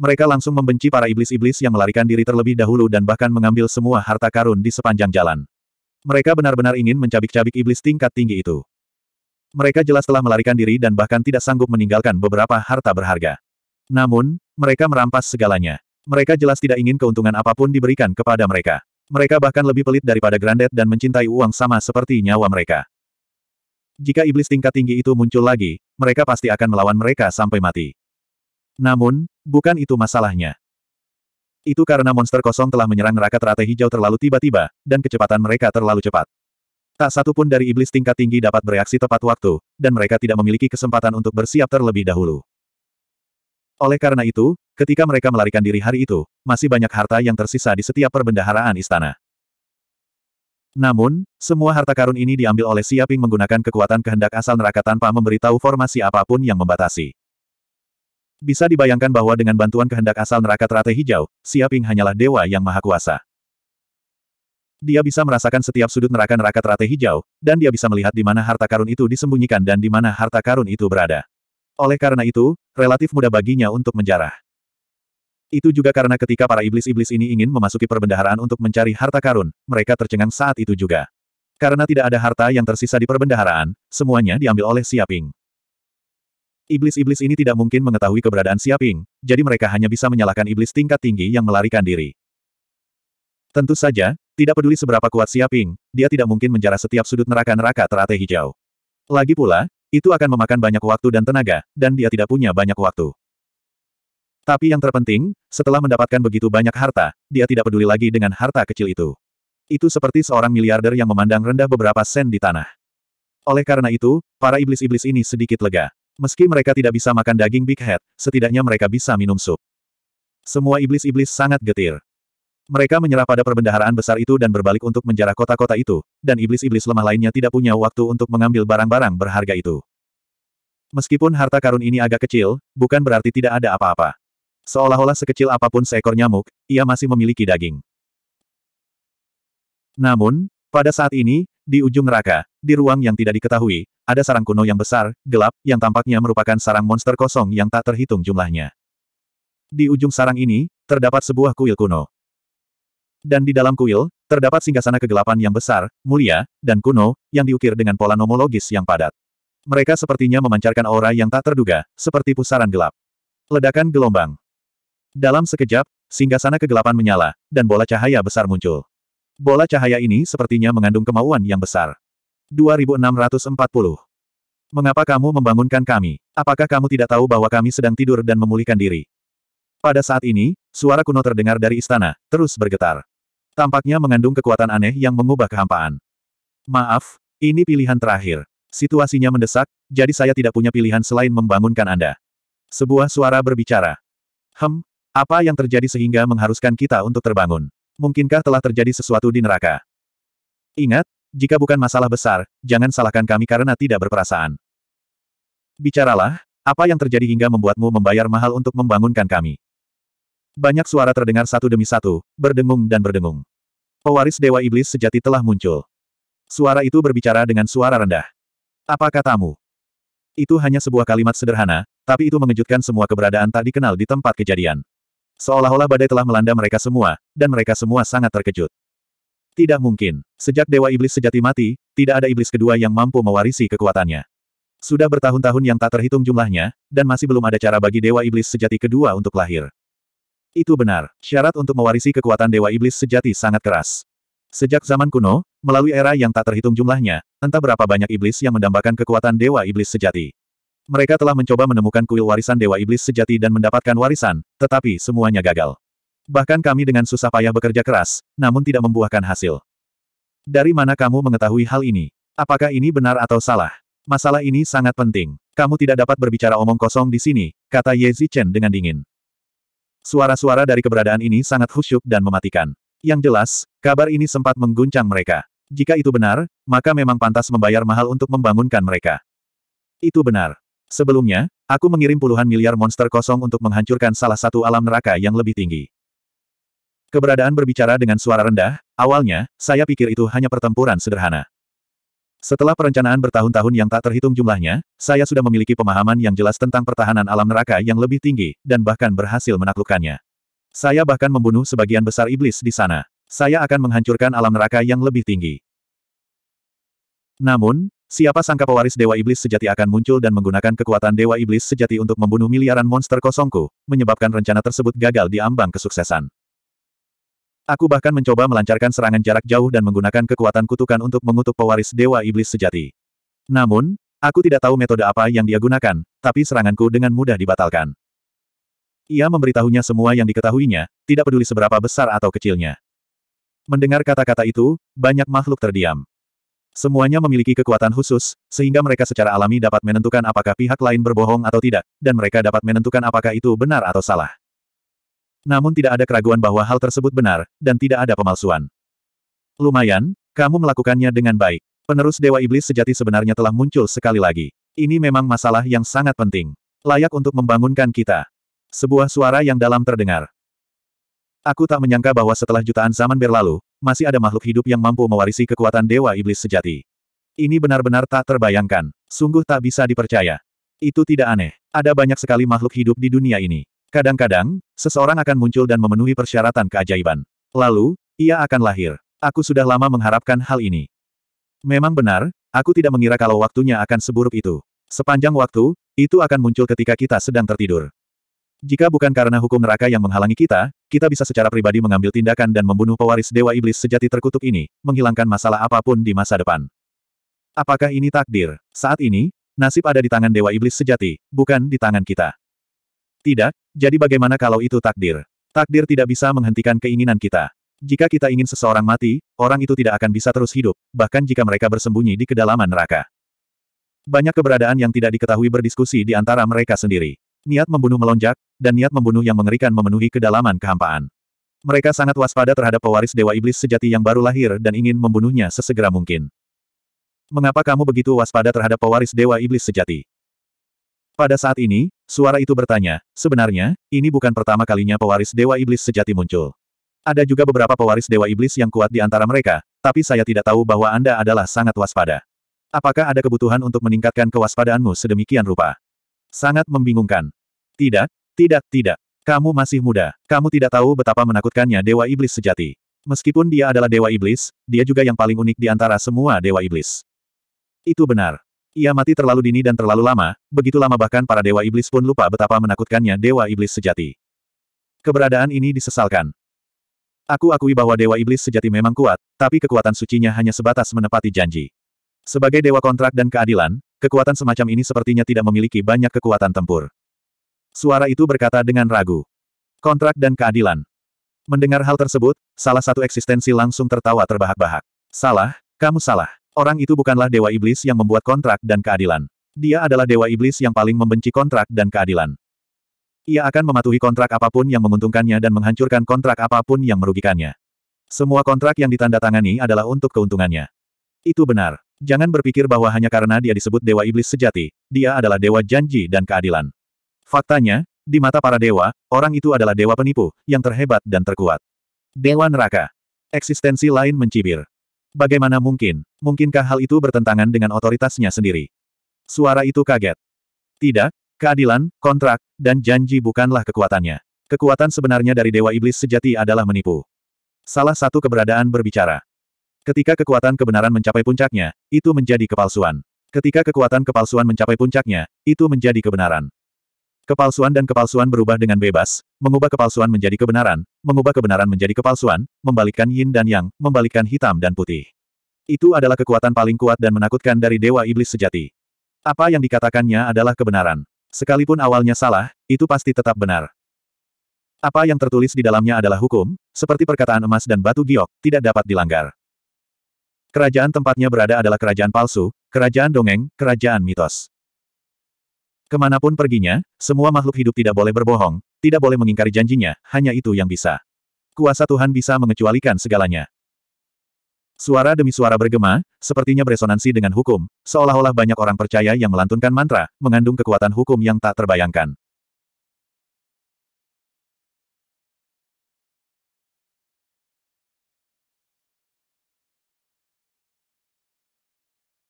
Mereka langsung membenci para iblis-iblis yang melarikan diri terlebih dahulu dan bahkan mengambil semua harta karun di sepanjang jalan. Mereka benar-benar ingin mencabik-cabik iblis tingkat tinggi itu. Mereka jelas telah melarikan diri dan bahkan tidak sanggup meninggalkan beberapa harta berharga. Namun, mereka merampas segalanya. Mereka jelas tidak ingin keuntungan apapun diberikan kepada mereka. Mereka bahkan lebih pelit daripada Grandet dan mencintai uang sama seperti nyawa mereka. Jika iblis tingkat tinggi itu muncul lagi, mereka pasti akan melawan mereka sampai mati. Namun, bukan itu masalahnya. Itu karena monster kosong telah menyerang neraka teratai hijau terlalu tiba-tiba, dan kecepatan mereka terlalu cepat. Tak satu pun dari iblis tingkat tinggi dapat bereaksi tepat waktu, dan mereka tidak memiliki kesempatan untuk bersiap terlebih dahulu. Oleh karena itu, ketika mereka melarikan diri hari itu, masih banyak harta yang tersisa di setiap perbendaharaan istana. Namun, semua harta karun ini diambil oleh Siaping menggunakan kekuatan kehendak asal neraka tanpa memberitahu formasi apapun yang membatasi. Bisa dibayangkan bahwa dengan bantuan kehendak asal neraka teratai hijau, Siaping hanyalah dewa yang maha kuasa. Dia bisa merasakan setiap sudut neraka-neraka teratai hijau, dan dia bisa melihat di mana harta karun itu disembunyikan dan di mana harta karun itu berada. Oleh karena itu, relatif mudah baginya untuk menjarah. Itu juga karena ketika para iblis-iblis ini ingin memasuki perbendaharaan untuk mencari harta karun, mereka tercengang saat itu juga. Karena tidak ada harta yang tersisa di perbendaharaan, semuanya diambil oleh Siaping. Iblis-iblis ini tidak mungkin mengetahui keberadaan Siaping, jadi mereka hanya bisa menyalahkan iblis tingkat tinggi yang melarikan diri. Tentu saja, tidak peduli seberapa kuat Siaping, dia tidak mungkin menjarah setiap sudut neraka-neraka terate hijau. Lagi pula, itu akan memakan banyak waktu dan tenaga, dan dia tidak punya banyak waktu. Tapi yang terpenting, setelah mendapatkan begitu banyak harta, dia tidak peduli lagi dengan harta kecil itu. Itu seperti seorang miliarder yang memandang rendah beberapa sen di tanah. Oleh karena itu, para iblis-iblis ini sedikit lega. Meski mereka tidak bisa makan daging Big Head, setidaknya mereka bisa minum sup. Semua iblis-iblis sangat getir. Mereka menyerah pada perbendaharaan besar itu dan berbalik untuk menjarah kota-kota itu, dan iblis-iblis lemah lainnya tidak punya waktu untuk mengambil barang-barang berharga itu. Meskipun harta karun ini agak kecil, bukan berarti tidak ada apa-apa. Seolah-olah sekecil apapun seekor nyamuk, ia masih memiliki daging. Namun, pada saat ini, di ujung neraka, di ruang yang tidak diketahui, ada sarang kuno yang besar, gelap, yang tampaknya merupakan sarang monster kosong yang tak terhitung jumlahnya. Di ujung sarang ini, terdapat sebuah kuil kuno. Dan di dalam kuil, terdapat singgasana kegelapan yang besar, mulia, dan kuno, yang diukir dengan pola nomologis yang padat. Mereka sepertinya memancarkan aura yang tak terduga, seperti pusaran gelap. Ledakan gelombang. Dalam sekejap, singgasana kegelapan menyala, dan bola cahaya besar muncul. Bola cahaya ini sepertinya mengandung kemauan yang besar. 2640. Mengapa kamu membangunkan kami? Apakah kamu tidak tahu bahwa kami sedang tidur dan memulihkan diri? Pada saat ini, suara kuno terdengar dari istana, terus bergetar. Tampaknya mengandung kekuatan aneh yang mengubah kehampaan. Maaf, ini pilihan terakhir. Situasinya mendesak, jadi saya tidak punya pilihan selain membangunkan Anda. Sebuah suara berbicara. Hem, apa yang terjadi sehingga mengharuskan kita untuk terbangun? mungkinkah telah terjadi sesuatu di neraka? Ingat, jika bukan masalah besar, jangan salahkan kami karena tidak berperasaan. Bicaralah, apa yang terjadi hingga membuatmu membayar mahal untuk membangunkan kami? Banyak suara terdengar satu demi satu, berdengung dan berdengung. Pewaris Dewa Iblis sejati telah muncul. Suara itu berbicara dengan suara rendah. Apa katamu? Itu hanya sebuah kalimat sederhana, tapi itu mengejutkan semua keberadaan tak dikenal di tempat kejadian. Seolah-olah badai telah melanda mereka semua, dan mereka semua sangat terkejut. Tidak mungkin. Sejak Dewa Iblis sejati mati, tidak ada iblis kedua yang mampu mewarisi kekuatannya. Sudah bertahun-tahun yang tak terhitung jumlahnya, dan masih belum ada cara bagi Dewa Iblis sejati kedua untuk lahir. Itu benar, syarat untuk mewarisi kekuatan Dewa Iblis sejati sangat keras. Sejak zaman kuno, melalui era yang tak terhitung jumlahnya, entah berapa banyak iblis yang mendambakan kekuatan Dewa Iblis sejati. Mereka telah mencoba menemukan kuil warisan Dewa Iblis sejati dan mendapatkan warisan, tetapi semuanya gagal. Bahkan kami dengan susah payah bekerja keras, namun tidak membuahkan hasil. Dari mana kamu mengetahui hal ini? Apakah ini benar atau salah? Masalah ini sangat penting. Kamu tidak dapat berbicara omong kosong di sini, kata Ye Zichen dengan dingin. Suara-suara dari keberadaan ini sangat khusyuk dan mematikan. Yang jelas, kabar ini sempat mengguncang mereka. Jika itu benar, maka memang pantas membayar mahal untuk membangunkan mereka. Itu benar. Sebelumnya, aku mengirim puluhan miliar monster kosong untuk menghancurkan salah satu alam neraka yang lebih tinggi. Keberadaan berbicara dengan suara rendah, awalnya, saya pikir itu hanya pertempuran sederhana. Setelah perencanaan bertahun-tahun yang tak terhitung jumlahnya, saya sudah memiliki pemahaman yang jelas tentang pertahanan alam neraka yang lebih tinggi, dan bahkan berhasil menaklukkannya. Saya bahkan membunuh sebagian besar iblis di sana. Saya akan menghancurkan alam neraka yang lebih tinggi. Namun, Siapa sangka pewaris Dewa Iblis sejati akan muncul dan menggunakan kekuatan Dewa Iblis sejati untuk membunuh miliaran monster kosongku, menyebabkan rencana tersebut gagal di ambang kesuksesan. Aku bahkan mencoba melancarkan serangan jarak jauh dan menggunakan kekuatan kutukan untuk mengutuk pewaris Dewa Iblis sejati. Namun, aku tidak tahu metode apa yang dia gunakan, tapi seranganku dengan mudah dibatalkan. Ia memberitahunya semua yang diketahuinya, tidak peduli seberapa besar atau kecilnya. Mendengar kata-kata itu, banyak makhluk terdiam. Semuanya memiliki kekuatan khusus, sehingga mereka secara alami dapat menentukan apakah pihak lain berbohong atau tidak, dan mereka dapat menentukan apakah itu benar atau salah. Namun tidak ada keraguan bahwa hal tersebut benar, dan tidak ada pemalsuan. Lumayan, kamu melakukannya dengan baik. Penerus Dewa Iblis sejati sebenarnya telah muncul sekali lagi. Ini memang masalah yang sangat penting. Layak untuk membangunkan kita. Sebuah suara yang dalam terdengar. Aku tak menyangka bahwa setelah jutaan zaman berlalu, masih ada makhluk hidup yang mampu mewarisi kekuatan Dewa Iblis sejati. Ini benar-benar tak terbayangkan. Sungguh tak bisa dipercaya. Itu tidak aneh. Ada banyak sekali makhluk hidup di dunia ini. Kadang-kadang, seseorang akan muncul dan memenuhi persyaratan keajaiban. Lalu, ia akan lahir. Aku sudah lama mengharapkan hal ini. Memang benar, aku tidak mengira kalau waktunya akan seburuk itu. Sepanjang waktu, itu akan muncul ketika kita sedang tertidur. Jika bukan karena hukum neraka yang menghalangi kita, kita bisa secara pribadi mengambil tindakan dan membunuh pewaris Dewa Iblis sejati terkutuk ini, menghilangkan masalah apapun di masa depan. Apakah ini takdir? Saat ini, nasib ada di tangan Dewa Iblis sejati, bukan di tangan kita. Tidak, jadi bagaimana kalau itu takdir? Takdir tidak bisa menghentikan keinginan kita. Jika kita ingin seseorang mati, orang itu tidak akan bisa terus hidup, bahkan jika mereka bersembunyi di kedalaman neraka. Banyak keberadaan yang tidak diketahui berdiskusi di antara mereka sendiri. Niat membunuh melonjak, dan niat membunuh yang mengerikan memenuhi kedalaman kehampaan. Mereka sangat waspada terhadap pewaris Dewa Iblis sejati yang baru lahir dan ingin membunuhnya sesegera mungkin. Mengapa kamu begitu waspada terhadap pewaris Dewa Iblis sejati? Pada saat ini, suara itu bertanya, sebenarnya, ini bukan pertama kalinya pewaris Dewa Iblis sejati muncul. Ada juga beberapa pewaris Dewa Iblis yang kuat di antara mereka, tapi saya tidak tahu bahwa Anda adalah sangat waspada. Apakah ada kebutuhan untuk meningkatkan kewaspadaanmu sedemikian rupa? Sangat membingungkan. Tidak, tidak, tidak. Kamu masih muda. Kamu tidak tahu betapa menakutkannya Dewa Iblis sejati. Meskipun dia adalah Dewa Iblis, dia juga yang paling unik di antara semua Dewa Iblis. Itu benar. Ia mati terlalu dini dan terlalu lama, begitu lama bahkan para Dewa Iblis pun lupa betapa menakutkannya Dewa Iblis sejati. Keberadaan ini disesalkan. Aku akui bahwa Dewa Iblis sejati memang kuat, tapi kekuatan sucinya hanya sebatas menepati janji. Sebagai Dewa Kontrak dan Keadilan, kekuatan semacam ini sepertinya tidak memiliki banyak kekuatan tempur. Suara itu berkata dengan ragu. Kontrak dan keadilan. Mendengar hal tersebut, salah satu eksistensi langsung tertawa terbahak-bahak. Salah, kamu salah. Orang itu bukanlah dewa iblis yang membuat kontrak dan keadilan. Dia adalah dewa iblis yang paling membenci kontrak dan keadilan. Ia akan mematuhi kontrak apapun yang menguntungkannya dan menghancurkan kontrak apapun yang merugikannya. Semua kontrak yang ditandatangani adalah untuk keuntungannya. Itu benar. Jangan berpikir bahwa hanya karena dia disebut Dewa Iblis sejati, dia adalah Dewa Janji dan Keadilan. Faktanya, di mata para dewa, orang itu adalah dewa penipu, yang terhebat dan terkuat. Dewa neraka. Eksistensi lain mencibir. Bagaimana mungkin? Mungkinkah hal itu bertentangan dengan otoritasnya sendiri? Suara itu kaget. Tidak, keadilan, kontrak, dan janji bukanlah kekuatannya. Kekuatan sebenarnya dari Dewa Iblis sejati adalah menipu. Salah satu keberadaan berbicara. Ketika kekuatan kebenaran mencapai puncaknya, itu menjadi kepalsuan. Ketika kekuatan kepalsuan mencapai puncaknya, itu menjadi kebenaran. Kepalsuan dan kepalsuan berubah dengan bebas, mengubah kepalsuan menjadi kebenaran, mengubah kebenaran menjadi kepalsuan, membalikkan yin dan yang, membalikkan hitam dan putih. Itu adalah kekuatan paling kuat dan menakutkan dari Dewa Iblis sejati. Apa yang dikatakannya adalah kebenaran. Sekalipun awalnya salah, itu pasti tetap benar. Apa yang tertulis di dalamnya adalah hukum, seperti perkataan emas dan batu giok, tidak dapat dilanggar. Kerajaan tempatnya berada adalah kerajaan palsu, kerajaan dongeng, kerajaan mitos. Kemanapun perginya, semua makhluk hidup tidak boleh berbohong, tidak boleh mengingkari janjinya, hanya itu yang bisa. Kuasa Tuhan bisa mengecualikan segalanya. Suara demi suara bergema, sepertinya beresonansi dengan hukum, seolah-olah banyak orang percaya yang melantunkan mantra, mengandung kekuatan hukum yang tak terbayangkan.